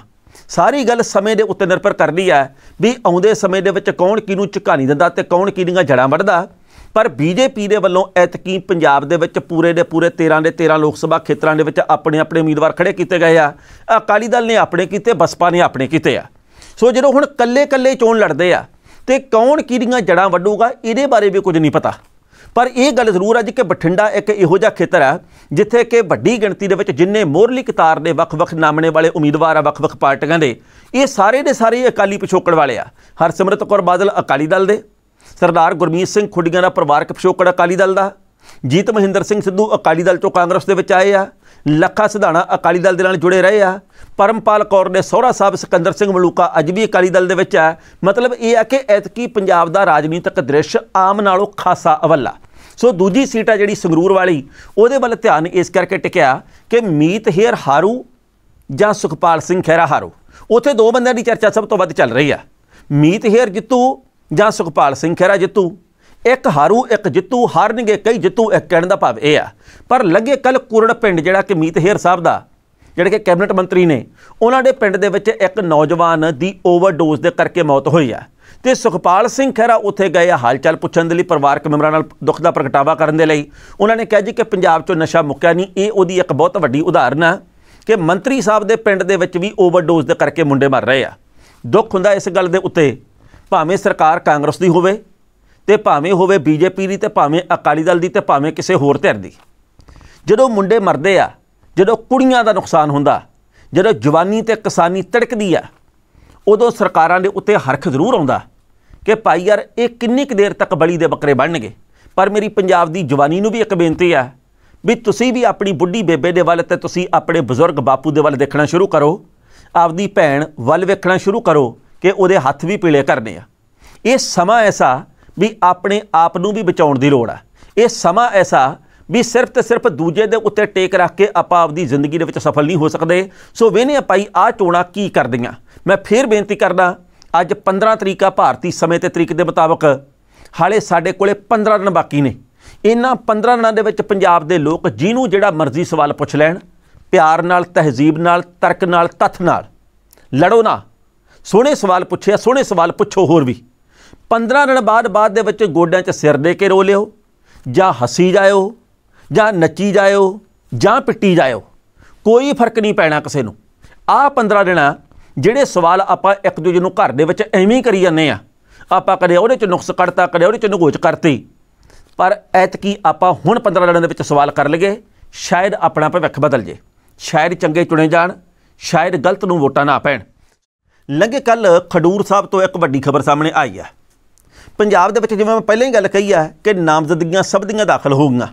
ਸਾਰੀ ਗੱਲ ਸਮੇਂ ਦੇ ਉੱਤੇ ਨਿਰਭਰ ਕਰਦੀ ਆ ਵੀ ਆਉਂਦੇ ਸਮੇਂ ਦੇ ਵਿੱਚ ਕੌਣ ਕਿਹਨੂੰ ਝਕਾਨੀ ਦਿੰਦਾ ਤੇ ਕੌਣ ਕਿਹਦੀਆਂ ਜੜਾਂ ਵੱਢਦਾ ਪਰ ਬੀਜੇਪੀ ਦੇ ਵੱਲੋਂ ਐਤਕੀ ਪੰਜਾਬ ਦੇ ਵਿੱਚ ਪੂਰੇ ਦੇ ਪੂਰੇ 13 ਦੇ 13 ਲੋਕ ਸਭਾ ਖੇਤਰਾਂ ਦੇ ਵਿੱਚ ਆਪਣੇ ਆਪਣੇ ਉਮੀਦਵਾਰ ਖੜੇ ਕੀਤੇ ਗਏ ਆ ਅਕਾਲੀ ਦਲ ਨੇ ਆਪਣੇ ਕੀਤੇ ਬਸਪਾ ਨੇ ਆਪਣੇ ਕੀਤੇ ਆ ਸੋ ਜਦੋਂ ਹੁਣ ਕੱਲੇ-ਕੱਲੇ ਚੋਣ ਲੜਦੇ ਆ ਤੇ ਕੌਣ ਕਿਹੜੀਆਂ ਜੜਾਂ ਵੱਡੂਗਾ ਇਹਦੇ ਬਾਰੇ ਵੀ ਕੁਝ ਨਹੀਂ ਪਤਾ ਪਰ ਇਹ ਗੱਲ ਜ਼ਰੂਰ ਅੱਜ ਕਿ ਬਠਿੰਡਾ ਇੱਕ ਇਹੋ ਜਿਹਾ ਖੇਤਰ ਹੈ ਜਿੱਥੇ ਕਿ ਵੱਡੀ ਗਿਣਤੀ ਦੇ ਵਿੱਚ ਜਿੰਨੇ ਮੋਰਲੀ ਕਤਾਰ ਦੇ ਵੱਖ-ਵੱਖ ਨਾਮਣੇ ਵਾਲੇ ਉਮੀਦਵਾਰ ਆ ਵੱਖ-ਵੱਖ ਪਾਰਟੀਆਂ ਦੇ ਇਹ ਸਾਰੇ ਦੇ ਸਾਰੇ ਅਕਾਲੀ ਪਿਛੋਕੜ ਵਾਲੇ ਆ ਹਰਸਿਮਰਤ ਕੌਰ ਬਾਦਲ ਅਕਾਲੀ ਦਲ ਦੇ ਸਰਦਾਰ ਗੁਰਮੀਤ ਸਿੰਘ ਖੁੱਡੀਆਂ ਦਾ ਪਰਿਵਾਰਕ ਪਿਛੋਕੜ ਅਕਾਲੀ ਦਲ ਦਾ ਜੀਤ ਮਹਿੰਦਰ ਸਿੰਘ ਸਿੱਧੂ ਅਕਾਲੀ ਦਲ ਤੋਂ ਕਾਂਗਰਸ ਦੇ ਵਿੱਚ ਆਏ ਆ ਲੱਖਾ ਸਿਧਾਣਾ ਅਕਾਲੀ ਦਲ ਦੇ ਨਾਲ ਜੁੜੇ ਰਹੇ ਆ ਪਰਮਪਾਲ ਕੌਰ ਨੇ ਸੋਹਰਾ ਸਾਹਿਬ ਸਿਕੰਦਰ ਸਿੰਘ ਮਲੂਕਾ ਅੱਜ ਵੀ ਅਕਾਲੀ ਦਲ ਦੇ ਵਿੱਚ ਆ ਮਤਲਬ ਇਹ ਆ ਕਿ ਐਤਕੀ ਪੰਜਾਬ ਦਾ ਰਾਜਨੀਤਿਕ ਦ੍ਰਿਸ਼ ਆਮ ਨਾਲੋਂ ਖਾਸਾ ਅਵੱਲਾ ਸੋ ਦੂਜੀ ਸੀਟ ਆ ਜਿਹੜੀ ਸੰਗਰੂਰ ਵਾਲੀ ਉਹਦੇ ਵੱਲ ਧਿਆਨ ਇਸ ਕਰਕੇ ਟਿਕਿਆ ਕਿ ਮੀਤ ਹੇਰ ਹਾਰੂ ਜਾਂ ਸੁਖਪਾਲ ਸਿੰਘ ਖੈਰਾ ਹਾਰੂ ਉਥੇ ਦੋ ਬੰਦਿਆਂ ਦੀ ਚਰਚਾ ਸਭ ਤੋਂ ਵੱਧ ਚੱਲ ਰਹੀ ਆ ਮੀਤ ਹੇਰ ਜਿੱਤੂ ਜਾਂ ਸੁਖਪਾਲ ਸਿੰਘ ਖਹਿਰਾ ਜਿੱਤੂ ਇੱਕ ਹਾਰੂ ਇੱਕ ਜਿੱਤੂ ਹਾਰਨਗੇ ਕਈ ਜਿੱਤੂ ਇੱਕ ਕਹਿਣ ਦਾ ਭਾਵ ਇਹ ਆ ਪਰ ਲੱਗੇ ਕੱਲ ਕੁਰੜ ਪਿੰਡ ਜਿਹੜਾ ਕਿ ਮੀਤ ਹੇਰ ਸਾਹਿਬ ਦਾ ਜਿਹੜੇ ਕਿ ਕੈਬਨਿਟ ਮੰਤਰੀ ਨੇ ਉਹਨਾਂ ਦੇ ਪਿੰਡ ਦੇ ਵਿੱਚ ਇੱਕ ਨੌਜਵਾਨ ਦੀ ਓਵਰਡੋਜ਼ ਦੇ ਕਰਕੇ ਮੌਤ ਹੋਈ ਆ ਤੇ ਸੁਖਪਾਲ ਸਿੰਘ ਖਹਿਰਾ ਉੱਥੇ ਗਏ ਆ ਹਾਲਚਾਲ ਪੁੱਛਣ ਦੇ ਲਈ ਪਰਿਵਾਰਕ ਮੈਂਬਰਾਂ ਨਾਲ ਦੁੱਖ ਦਾ ਪ੍ਰਗਟਾਵਾ ਕਰਨ ਦੇ ਲਈ ਉਹਨਾਂ ਨੇ ਕਿਹਾ ਜੀ ਕਿ ਪੰਜਾਬ 'ਚੋਂ ਨਸ਼ਾ ਮੁੱਕਿਆ ਨਹੀਂ ਇਹ ਉਹਦੀ ਇੱਕ ਬਹੁਤ ਵੱਡੀ ਉਦਾਹਰਨ ਆ ਕਿ ਮੰਤਰੀ ਸਾਹਿਬ ਦੇ ਪਿੰਡ ਦੇ ਵਿੱਚ ਵੀ ਓਵਰਡੋਜ਼ ਦੇ ਕਰਕੇ ਮੁੰਡੇ ਮਰ ਰਹੇ ਆ ਦੁੱਖ ਹੁੰਦਾ ਇਸ ਗੱਲ ਦੇ ਉੱਤੇ ਭਾਵੇਂ ਸਰਕਾਰ ਕਾਂਗਰਸ ਦੀ ਹੋਵੇ ਤੇ ਭਾਵੇਂ ਹੋਵੇ ਬੀਜੇਪੀ ਦੀ ਤੇ ਭਾਵੇਂ ਅਕਾਲੀ ਦਲ ਦੀ ਤੇ ਭਾਵੇਂ ਕਿਸੇ ਹੋਰ ਧਿਰ ਦੀ ਜਦੋਂ ਮੁੰਡੇ ਮਰਦੇ ਆ ਜਦੋਂ ਕੁੜੀਆਂ ਦਾ ਨੁਕਸਾਨ ਹੁੰਦਾ ਜਦੋਂ ਜਵਾਨੀ ਤੇ ਕਿਸਾਨੀ ਤੜਕਦੀ ਆ ਉਦੋਂ ਸਰਕਾਰਾਂ ਦੇ ਉੱਤੇ ਹਰਖ ਜ਼ਰੂਰ ਆਉਂਦਾ ਕਿ ਭਾਈ ਯਾਰ ਇਹ ਕਿੰਨੀ ਕੁ ਦੇਰ ਤੱਕ ਬਲੀ ਦੇ ਬੱਕਰੇ ਬਣਨਗੇ ਪਰ ਮੇਰੀ ਪੰਜਾਬ ਦੀ ਜਵਾਨੀ ਨੂੰ ਵੀ ਇੱਕ ਬੇਨਤੀ ਆ ਵੀ ਤੁਸੀਂ ਵੀ ਆਪਣੀ ਬੁੱਢੀ ਬੇਬੇ ਦੇ ਵੱਲ ਤੇ ਤੁਸੀਂ ਆਪਣੇ ਬਜ਼ੁਰਗ ਬਾਪੂ ਦੇ ਵੱਲ ਦੇਖਣਾ ਸ਼ੁਰੂ ਕਰੋ ਆਪਦੀ ਭੈਣ ਵੱਲ ਵੇਖਣਾ ਸ਼ੁਰੂ ਕਰੋ ਕਿ ਉਹਦੇ ਹੱਥ ਵੀ ਪੀਲੇ ਕਰਨੇ ਆ ਇਹ ਸਮਾਂ ਐਸਾ ਵੀ ਆਪਣੇ ਆਪ ਨੂੰ ਵੀ ਬਚਾਉਣ ਦੀ ਲੋੜ ਆ ਇਹ ਸਮਾਂ ਐਸਾ ਵੀ ਸਿਰਫ ਤੇ ਸਿਰਫ ਦੂਜੇ ਦੇ ਉੱਤੇ ਟੇਕ ਰੱਖ ਕੇ ਆਪਾਂ ਆਪਦੀ ਜ਼ਿੰਦਗੀ ਦੇ ਵਿੱਚ ਸਫਲ ਨਹੀਂ ਹੋ ਸਕਦੇ ਸੋ ਵੇਨੇ ਭਾਈ ਆ ਚੋਣਾ ਕੀ ਕਰਦੀਆਂ ਮੈਂ ਫੇਰ ਬੇਨਤੀ ਕਰਦਾ ਅੱਜ 15 ਤਰੀਕਾ ਭਾਰਤੀ ਸਮੇਂ ਤੇ ਤਰੀਕ ਦੇ ਮੁਤਾਬਕ ਹਾਲੇ ਸਾਡੇ ਕੋਲੇ 15 ਦਿਨ ਬਾਕੀ ਨੇ ਇਹਨਾਂ 15 ਦਿਨਾਂ ਦੇ ਵਿੱਚ ਪੰਜਾਬ ਦੇ ਲੋਕ ਜਿਹਨੂੰ ਜਿਹੜਾ ਮਰਜ਼ੀ ਸਵਾਲ ਪੁੱਛ ਲੈਣ ਪਿਆਰ ਨਾਲ ਤਹਜ਼ੀਬ ਨਾਲ ਤਰਕ ਨਾਲ ਤੱਥ ਨਾਲ ਲੜੋ ਨਾ ਸੋਹਣੇ ਸਵਾਲ ਪੁੱਛਿਆ ਸੋਹਣੇ ਸਵਾਲ ਪੁੱਛੋ ਹੋਰ ਵੀ 15 ਦਿਨ ਬਾਅਦ ਬਾਅਦ ਦੇ ਵਿੱਚ ਗੋਡਿਆਂ 'ਚ ਸਿਰ ਦੇ ਕੇ ਰੋ ਲਿਓ ਜਾਂ ਹੱਸੀ ਜਾਇਓ ਜਾਂ ਨੱਚੀ ਜਾਇਓ ਜਾਂ ਪਿੱਟੀ ਜਾਇਓ ਕੋਈ ਫਰਕ ਨਹੀਂ ਪੈਣਾ ਕਿਸੇ ਨੂੰ ਆਹ 15 ਦਿਨਾਂ ਜਿਹੜੇ ਸਵਾਲ ਆਪਾਂ ਇੱਕ ਦੂਜੇ ਨੂੰ ਘਰ ਦੇ ਵਿੱਚ ਐਵੇਂ ਕਰੀ ਜਾਂਦੇ ਆ ਆਪਾਂ ਕਦੇ ਉਹਦੇ 'ਚ ਨੁਕਸ ਕੱਢਤਾ ਕਦੇ ਉਹਦੇ 'ਚ ਨੁਕੋਚ ਕਰਤੀ ਪਰ ਐਤਕੀ ਆਪਾਂ ਹੁਣ 15 ਦਿਨਾਂ ਦੇ ਵਿੱਚ ਸਵਾਲ ਕਰ ਲਗੇ ਸ਼ਾਇਦ ਆਪਣਾ ਭਵਿੱਖ ਬਦਲ ਜੇ ਸ਼ਾਇਦ ਚੰਗੇ ਚੁਣੇ ਜਾਣ ਸ਼ਾਇਦ ਗਲਤ ਨੂੰ ਵੋਟਾਂ ਨਾ ਪੈਣ ਲੰਘੇ ਕੱਲ ਖਡੂਰ ਸਾਹਿਬ ਤੋਂ ਇੱਕ ਵੱਡੀ ਖਬਰ ਸਾਹਮਣੇ ਆਈ ਹੈ ਪੰਜਾਬ ਦੇ ਵਿੱਚ ਜਿਵੇਂ ਮੈਂ ਪਹਿਲਾਂ ਹੀ ਗੱਲ ਕਹੀ ਹੈ ਕਿ ਨਾਮਜ਼ਦਗੀਆਂ ਸਭ ਦੀਆਂ ਦਾਖਲ ਹੋ ਗਈਆਂ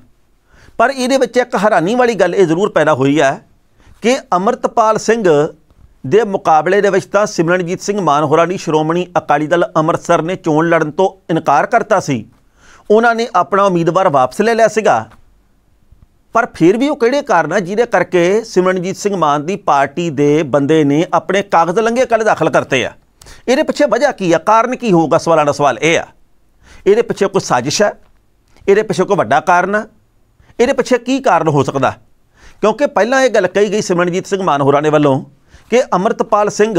ਪਰ ਇਹਦੇ ਵਿੱਚ ਇੱਕ ਹੈਰਾਨੀ ਵਾਲੀ ਗੱਲ ਇਹ ਜ਼ਰੂਰ ਪੈਦਾ ਹੋਈ ਹੈ ਕਿ ਅਮਰਤਪਾਲ ਸਿੰਘ ਦੇ ਮੁਕਾਬਲੇ ਦੇ ਵਿੱਚ ਤਾਂ ਸਿਮਰਨਜੀਤ ਸਿੰਘ ਮਾਨ ਹੋਰਾਂ ਦੀ ਸ਼੍ਰੋਮਣੀ ਅਕਾਲੀ ਦਲ ਅੰਮ੍ਰਿਤਸਰ ਨੇ ਚੋਣ ਲੜਨ ਤੋਂ ਇਨਕਾਰ ਕਰਤਾ ਸੀ ਉਹਨਾਂ ਨੇ ਆਪਣਾ ਉਮੀਦਵਾਰ ਵਾਪਸ ਲੈ ਲਿਆ ਸੀਗਾ ਪਰ ਫਿਰ ਵੀ ਉਹ ਕਿਹੜੇ ਕਾਰਨ ਆ ਜਿਹਦੇ ਕਰਕੇ ਸਿਮਰਨਜੀਤ ਸਿੰਘ ਮਾਨ ਦੀ ਪਾਰਟੀ ਦੇ ਬੰਦੇ ਨੇ ਆਪਣੇ ਕਾਗਜ਼ ਲੰਗੇ ਕੱਲ ਦਾਖਲ ਕਰਤੇ ਆ ਇਹਦੇ ਪਿੱਛੇ ਵਜ੍ਹਾ ਕੀ ਆ ਕਾਰਨ ਕੀ ਹੋਊਗਾ ਸਵਾਲਾਂ ਦਾ ਸਵਾਲ ਇਹ ਆ ਇਹਦੇ ਪਿੱਛੇ ਕੋਈ ਸਾਜ਼ਿਸ਼ ਹੈ ਇਹਦੇ ਪਿੱਛੇ ਕੋਈ ਵੱਡਾ ਕਾਰਨ ਆ ਇਹਦੇ ਪਿੱਛੇ ਕੀ ਕਾਰਨ ਹੋ ਸਕਦਾ ਕਿਉਂਕਿ ਪਹਿਲਾਂ ਇਹ ਗੱਲ ਕਹੀ ਗਈ ਸਿਮਰਨਜੀਤ ਸਿੰਘ ਮਾਨ ਹੋਰਾਂ ਨੇ ਵੱਲੋਂ ਕਿ ਅਮਰਤਪਾਲ ਸਿੰਘ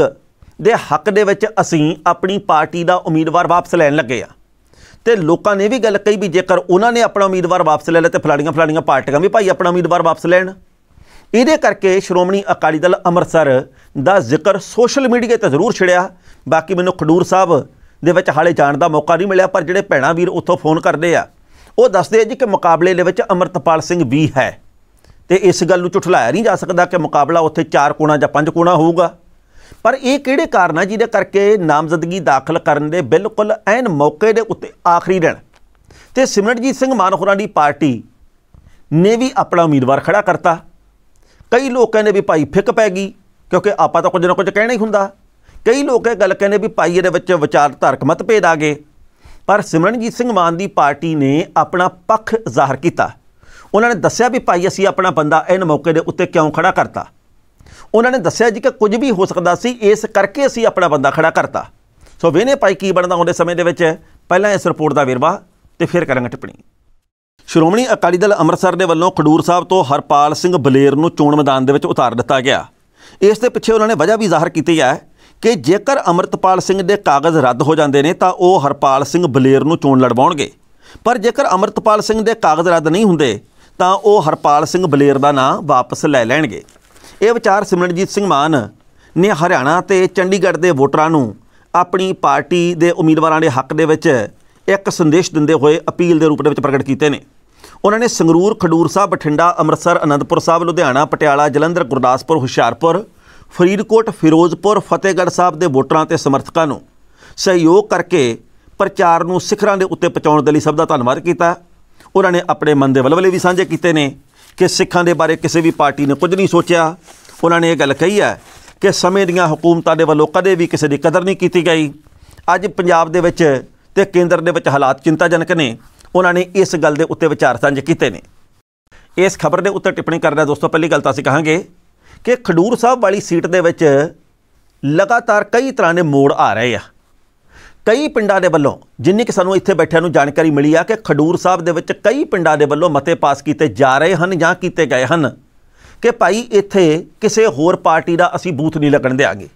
ਦੇ ਹੱਕ ਦੇ ਵਿੱਚ ਅਸੀਂ ਆਪਣੀ ਪਾਰਟੀ ਦਾ ਉਮੀਦਵਾਰ ਵਾਪਸ ਲੈਣ ਲੱਗੇ ਆ ਤੇ ਲੋਕਾਂ ਨੇ ਵੀ ਗੱਲ ਕਹੀ ਵੀ ਜੇਕਰ ਉਹਨਾਂ ਨੇ ਆਪਣਾ ਉਮੀਦਵਾਰ ਵਾਪਸ ਲੈ ਲਿਆ ਤੇ ਫਲਾੜੀਆਂ ਫਲਾੜੀਆਂ ਪਾਰਟੀਆਂ ਵੀ ਭਾਈ ਆਪਣਾ ਉਮੀਦਵਾਰ ਵਾਪਸ ਲੈਣ ਇਹਦੇ ਕਰਕੇ ਸ਼੍ਰੋਮਣੀ ਅਕਾਲੀ ਦਲ ਅੰਮ੍ਰਿਤਸਰ ਦਾ ਜ਼ਿਕਰ ਸੋਸ਼ਲ ਮੀਡੀਆ ਤੇ ਜ਼ਰੂਰ ਛਿੜਿਆ ਬਾਕੀ ਮੈਨੂੰ ਖਡੂਰ ਸਾਹਿਬ ਦੇ ਵਿੱਚ ਹਾਲੇ ਜਾਣ ਦਾ ਮੌਕਾ ਨਹੀਂ ਮਿਲਿਆ ਪਰ ਜਿਹੜੇ ਭੈਣਾ ਵੀਰ ਉੱਥੋਂ ਫੋਨ ਕਰਦੇ ਆ ਉਹ ਦੱਸਦੇ ਆ ਜੀ ਕਿ ਮੁਕਾਬਲੇ ਦੇ ਵਿੱਚ ਅਮਰਤਪਾਲ ਸਿੰਘ ਵੀ ਹੈ ਤੇ ਇਸ ਗੱਲ ਨੂੰ ਝੁਠਲਾਇਆ ਨਹੀਂ ਜਾ ਸਕਦਾ ਕਿ ਮੁਕਾਬਲਾ ਉੱਥੇ 4 ਕੋਣਾ ਜਾਂ 5 ਕੋਣਾ ਹੋਊਗਾ ਪਰ ਇਹ ਕਿਹੜੇ ਕਾਰਨ ਆ ਜਿਹਦੇ ਕਰਕੇ ਨਾਮਜ਼ਦਗੀ ਦਾਖਲ ਕਰਨ ਦੇ ਬਿਲਕੁਲ ਐਨ ਮੌਕੇ ਦੇ ਉੱਤੇ ਆਖਰੀ ਦਿਨ ਤੇ ਸਿਮਰਨਜੀਤ ਸਿੰਘ ਖੁਰਾਂ ਦੀ ਪਾਰਟੀ ਨੇ ਵੀ ਆਪਣਾ ਉਮੀਦਵਾਰ ਖੜਾ ਕਰਤਾ ਕਈ ਲੋਕ ਕਹਿੰਦੇ ਵੀ ਭਾਈ ਫਿੱਕ ਪੈ ਗਈ ਕਿਉਂਕਿ ਆਪਾਂ ਤਾਂ ਕੁਝ ਨਾ ਕੁਝ ਕਹਿਣਾ ਹੀ ਹੁੰਦਾ ਕਈ ਲੋਕ ਇਹ ਗੱਲ ਕਹਿੰਦੇ ਵੀ ਭਾਈ ਇਹਦੇ ਵਿੱਚ ਵਿਚਾਰਧਾਰਕ ਪੇਦ ਆ ਗਏ ਪਰ ਸਿਮਰਨਜੀਤ ਸਿੰਘ ਮਾਨ ਦੀ ਪਾਰਟੀ ਨੇ ਆਪਣਾ ਪੱਖ ਜ਼ਾਹਰ ਕੀਤਾ ਉਹਨਾਂ ਨੇ ਦੱਸਿਆ ਵੀ ਭਾਈ ਅਸੀਂ ਆਪਣਾ ਬੰਦਾ ਇਹਨ ਮੌਕੇ ਦੇ ਉੱਤੇ ਕਿਉਂ ਖੜਾ ਕਰਤਾ ਉਹਨਾਂ ਨੇ ਦੱਸਿਆ ਜੀ ਕਿ ਕੁਝ ਵੀ ਹੋ ਸਕਦਾ ਸੀ ਇਸ ਕਰਕੇ ਅਸੀਂ ਆਪਣਾ ਬੰਦਾ ਖੜਾ ਕਰਤਾ ਸੋ ਵੇਨੇ ਪਾਈ ਕੀ ਬਣਦਾ ਆਉਂਦੇ ਸਮੇਂ ਦੇ ਵਿੱਚ ਪਹਿਲਾਂ ਇਸ ਰਿਪੋਰਟ ਦਾ ਵੇਰਵਾ ਤੇ ਫਿਰ ਕਰਾਂਗੇ ਟਿੱਪਣੀ ਸ਼੍ਰੋਮਣੀ ਅਕਾਲੀ ਦਲ ਅੰਮ੍ਰਿਤਸਰ ਦੇ ਵੱਲੋਂ ਖਡੂਰ ਸਾਹਿਬ ਤੋਂ ਹਰਪਾਲ ਸਿੰਘ ਬਲੇਰ ਨੂੰ ਚੋਣ ਮੈਦਾਨ ਦੇ ਵਿੱਚ ਉਤਾਰ ਦਿੱਤਾ ਗਿਆ ਇਸ ਦੇ ਪਿੱਛੇ ਉਹਨਾਂ ਨੇ ਵਜ੍ਹਾ ਵੀ ਜ਼ਾਹਰ ਕੀਤੀ ਹੈ ਕਿ ਜੇਕਰ ਅਮਰਤਪਾਲ ਸਿੰਘ ਦੇ ਕਾਗਜ਼ ਰੱਦ ਹੋ ਜਾਂਦੇ ਨੇ ਤਾਂ ਉਹ ਹਰਪਾਲ ਸਿੰਘ ਬਲੇਰ ਨੂੰ ਚੋਣ ਲੜਵਾਉਣਗੇ ਪਰ ਜੇਕਰ ਅਮਰਤਪਾਲ ਸਿੰਘ ਦੇ ਕਾਗਜ਼ ਰੱਦ ਨਹੀਂ ਹੁੰਦੇ ਤਾਂ ਉਹ ਹਰਪਾਲ ਸਿੰਘ ਬਲੇਰ ਦਾ ਨਾਂ ਵਾਪਸ ਲੈ ਲੈਣਗੇ ਇਹ ਵਿਚਾਰ ਸਿਮਰਨਜੀਤ ਸਿੰਘ ਮਾਨ ਨੇ ਹਰਿਆਣਾ ਤੇ ਚੰਡੀਗੜ੍ਹ ਦੇ ਵੋਟਰਾਂ ਨੂੰ ਆਪਣੀ ਪਾਰਟੀ ਦੇ ਉਮੀਦਵਾਰਾਂ ਦੇ ਹੱਕ ਦੇ ਵਿੱਚ ਇੱਕ ਸੰਦੇਸ਼ ਦਿੰਦੇ ਹੋਏ ਅਪੀਲ ਦੇ ਰੂਪ ਦੇ ਵਿੱਚ ਪ੍ਰਗਟ ਕੀਤੇ ਨੇ ਉਹਨਾਂ ਨੇ ਸੰਗਰੂਰ ਖਡੂਰ ਸਾਹਿਬ ਬਠਿੰਡਾ ਅੰਮ੍ਰਿਤਸਰ ਅਨੰਦਪੁਰ ਸਾਹਿਬ ਲੁਧਿਆਣਾ ਪਟਿਆਲਾ ਜਲੰਧਰ ਗੁਰਦਾਸਪੁਰ ਹੁਸ਼ਿਆਰਪੁਰ ਫਰੀਦਕੋਟ ਫਿਰੋਜ਼ਪੁਰ ਫਤਿਹਗੜ੍ਹ ਸਾਹਿਬ ਦੇ ਵੋਟਰਾਂ ਤੇ ਸਮਰਥਕਾਂ ਨੂੰ ਸਹਿਯੋਗ ਕਰਕੇ ਪ੍ਰਚਾਰ ਨੂੰ ਸਿਖਰਾਂ ਦੇ ਉੱਤੇ ਪਹੁੰਚਾਉਣ ਦੇ ਲਈ ਸਭ ਦਾ ਧੰਨਵਾਦ ਕੀਤਾ ਉਹਨਾਂ ਨੇ ਆਪਣੇ ਮਨ ਦੇ ਵਲਵਲੇ ਵੀ ਸਾਂਝੇ ਕੀਤੇ ਨੇ ਕਿ ਸਿੱਖਾਂ ਦੇ ਬਾਰੇ ਕਿਸੇ ਵੀ ਪਾਰਟੀ ਨੇ ਕੁਝ ਨਹੀਂ ਸੋਚਿਆ ਉਹਨਾਂ ਨੇ ਇਹ ਗੱਲ ਕਹੀ ਹੈ ਕਿ ਸਮੇਂ ਦੀਆਂ ਹਕੂਮਤਾਂ ਦੇ ਵੱਲੋਂ ਕਦੇ ਵੀ ਕਿਸੇ ਦੀ ਕਦਰ ਨਹੀਂ ਕੀਤੀ ਗਈ ਅੱਜ ਪੰਜਾਬ ਦੇ ਵਿੱਚ ਤੇ ਕੇਂਦਰ ਦੇ ਵਿੱਚ ਹਾਲਾਤ ਚਿੰਤਾਜਨਕ ਨੇ ਉਹਨਾਂ ਨੇ ਇਸ ਗੱਲ ਦੇ ਉੱਤੇ ਵਿਚਾਰ ਸਾਂਝੇ ਕੀਤੇ ਨੇ ਇਸ ਖਬਰ ਦੇ ਉੱਤੇ ਟਿੱਪਣੀ ਕਰਦਾ ਦੋਸਤੋ ਪਹਿਲੀ ਗੱਲ ਤਾਂ ਅਸੀਂ ਕਹਾਂਗੇ ਕਿ ਖਡੂਰ ਸਾਹਿਬ ਵਾਲੀ ਸੀਟ ਦੇ ਵਿੱਚ ਲਗਾਤਾਰ ਕਈ ਤਰ੍ਹਾਂ ਦੇ ਮੋੜ ਆ ਰਹੇ ਆ ਕਈ ਪਿੰਡਾਂ ਦੇ ਵੱਲੋਂ ਜਿੰਨੀ ਕਿ ਸਾਨੂੰ ਇੱਥੇ ਬੈਠਿਆਂ ਨੂੰ ਜਾਣਕਾਰੀ ਮਿਲੀ ਆ ਕਿ ਖਡੂਰ ਸਾਹਿਬ ਦੇ ਵਿੱਚ ਕਈ ਪਿੰਡਾਂ ਦੇ ਵੱਲੋਂ ਮਤੇ ਪਾਸ ਕੀਤੇ ਜਾ ਰਹੇ ਹਨ ਜਾਂ ਕੀਤੇ ਗਏ ਹਨ ਕਿ ਭਾਈ ਇੱਥੇ ਕਿਸੇ ਹੋਰ ਪਾਰਟੀ ਦਾ ਅਸੀਂ ਬੂਥ ਨਹੀਂ ਲੱਗਣ ਦੇਾਂਗੇ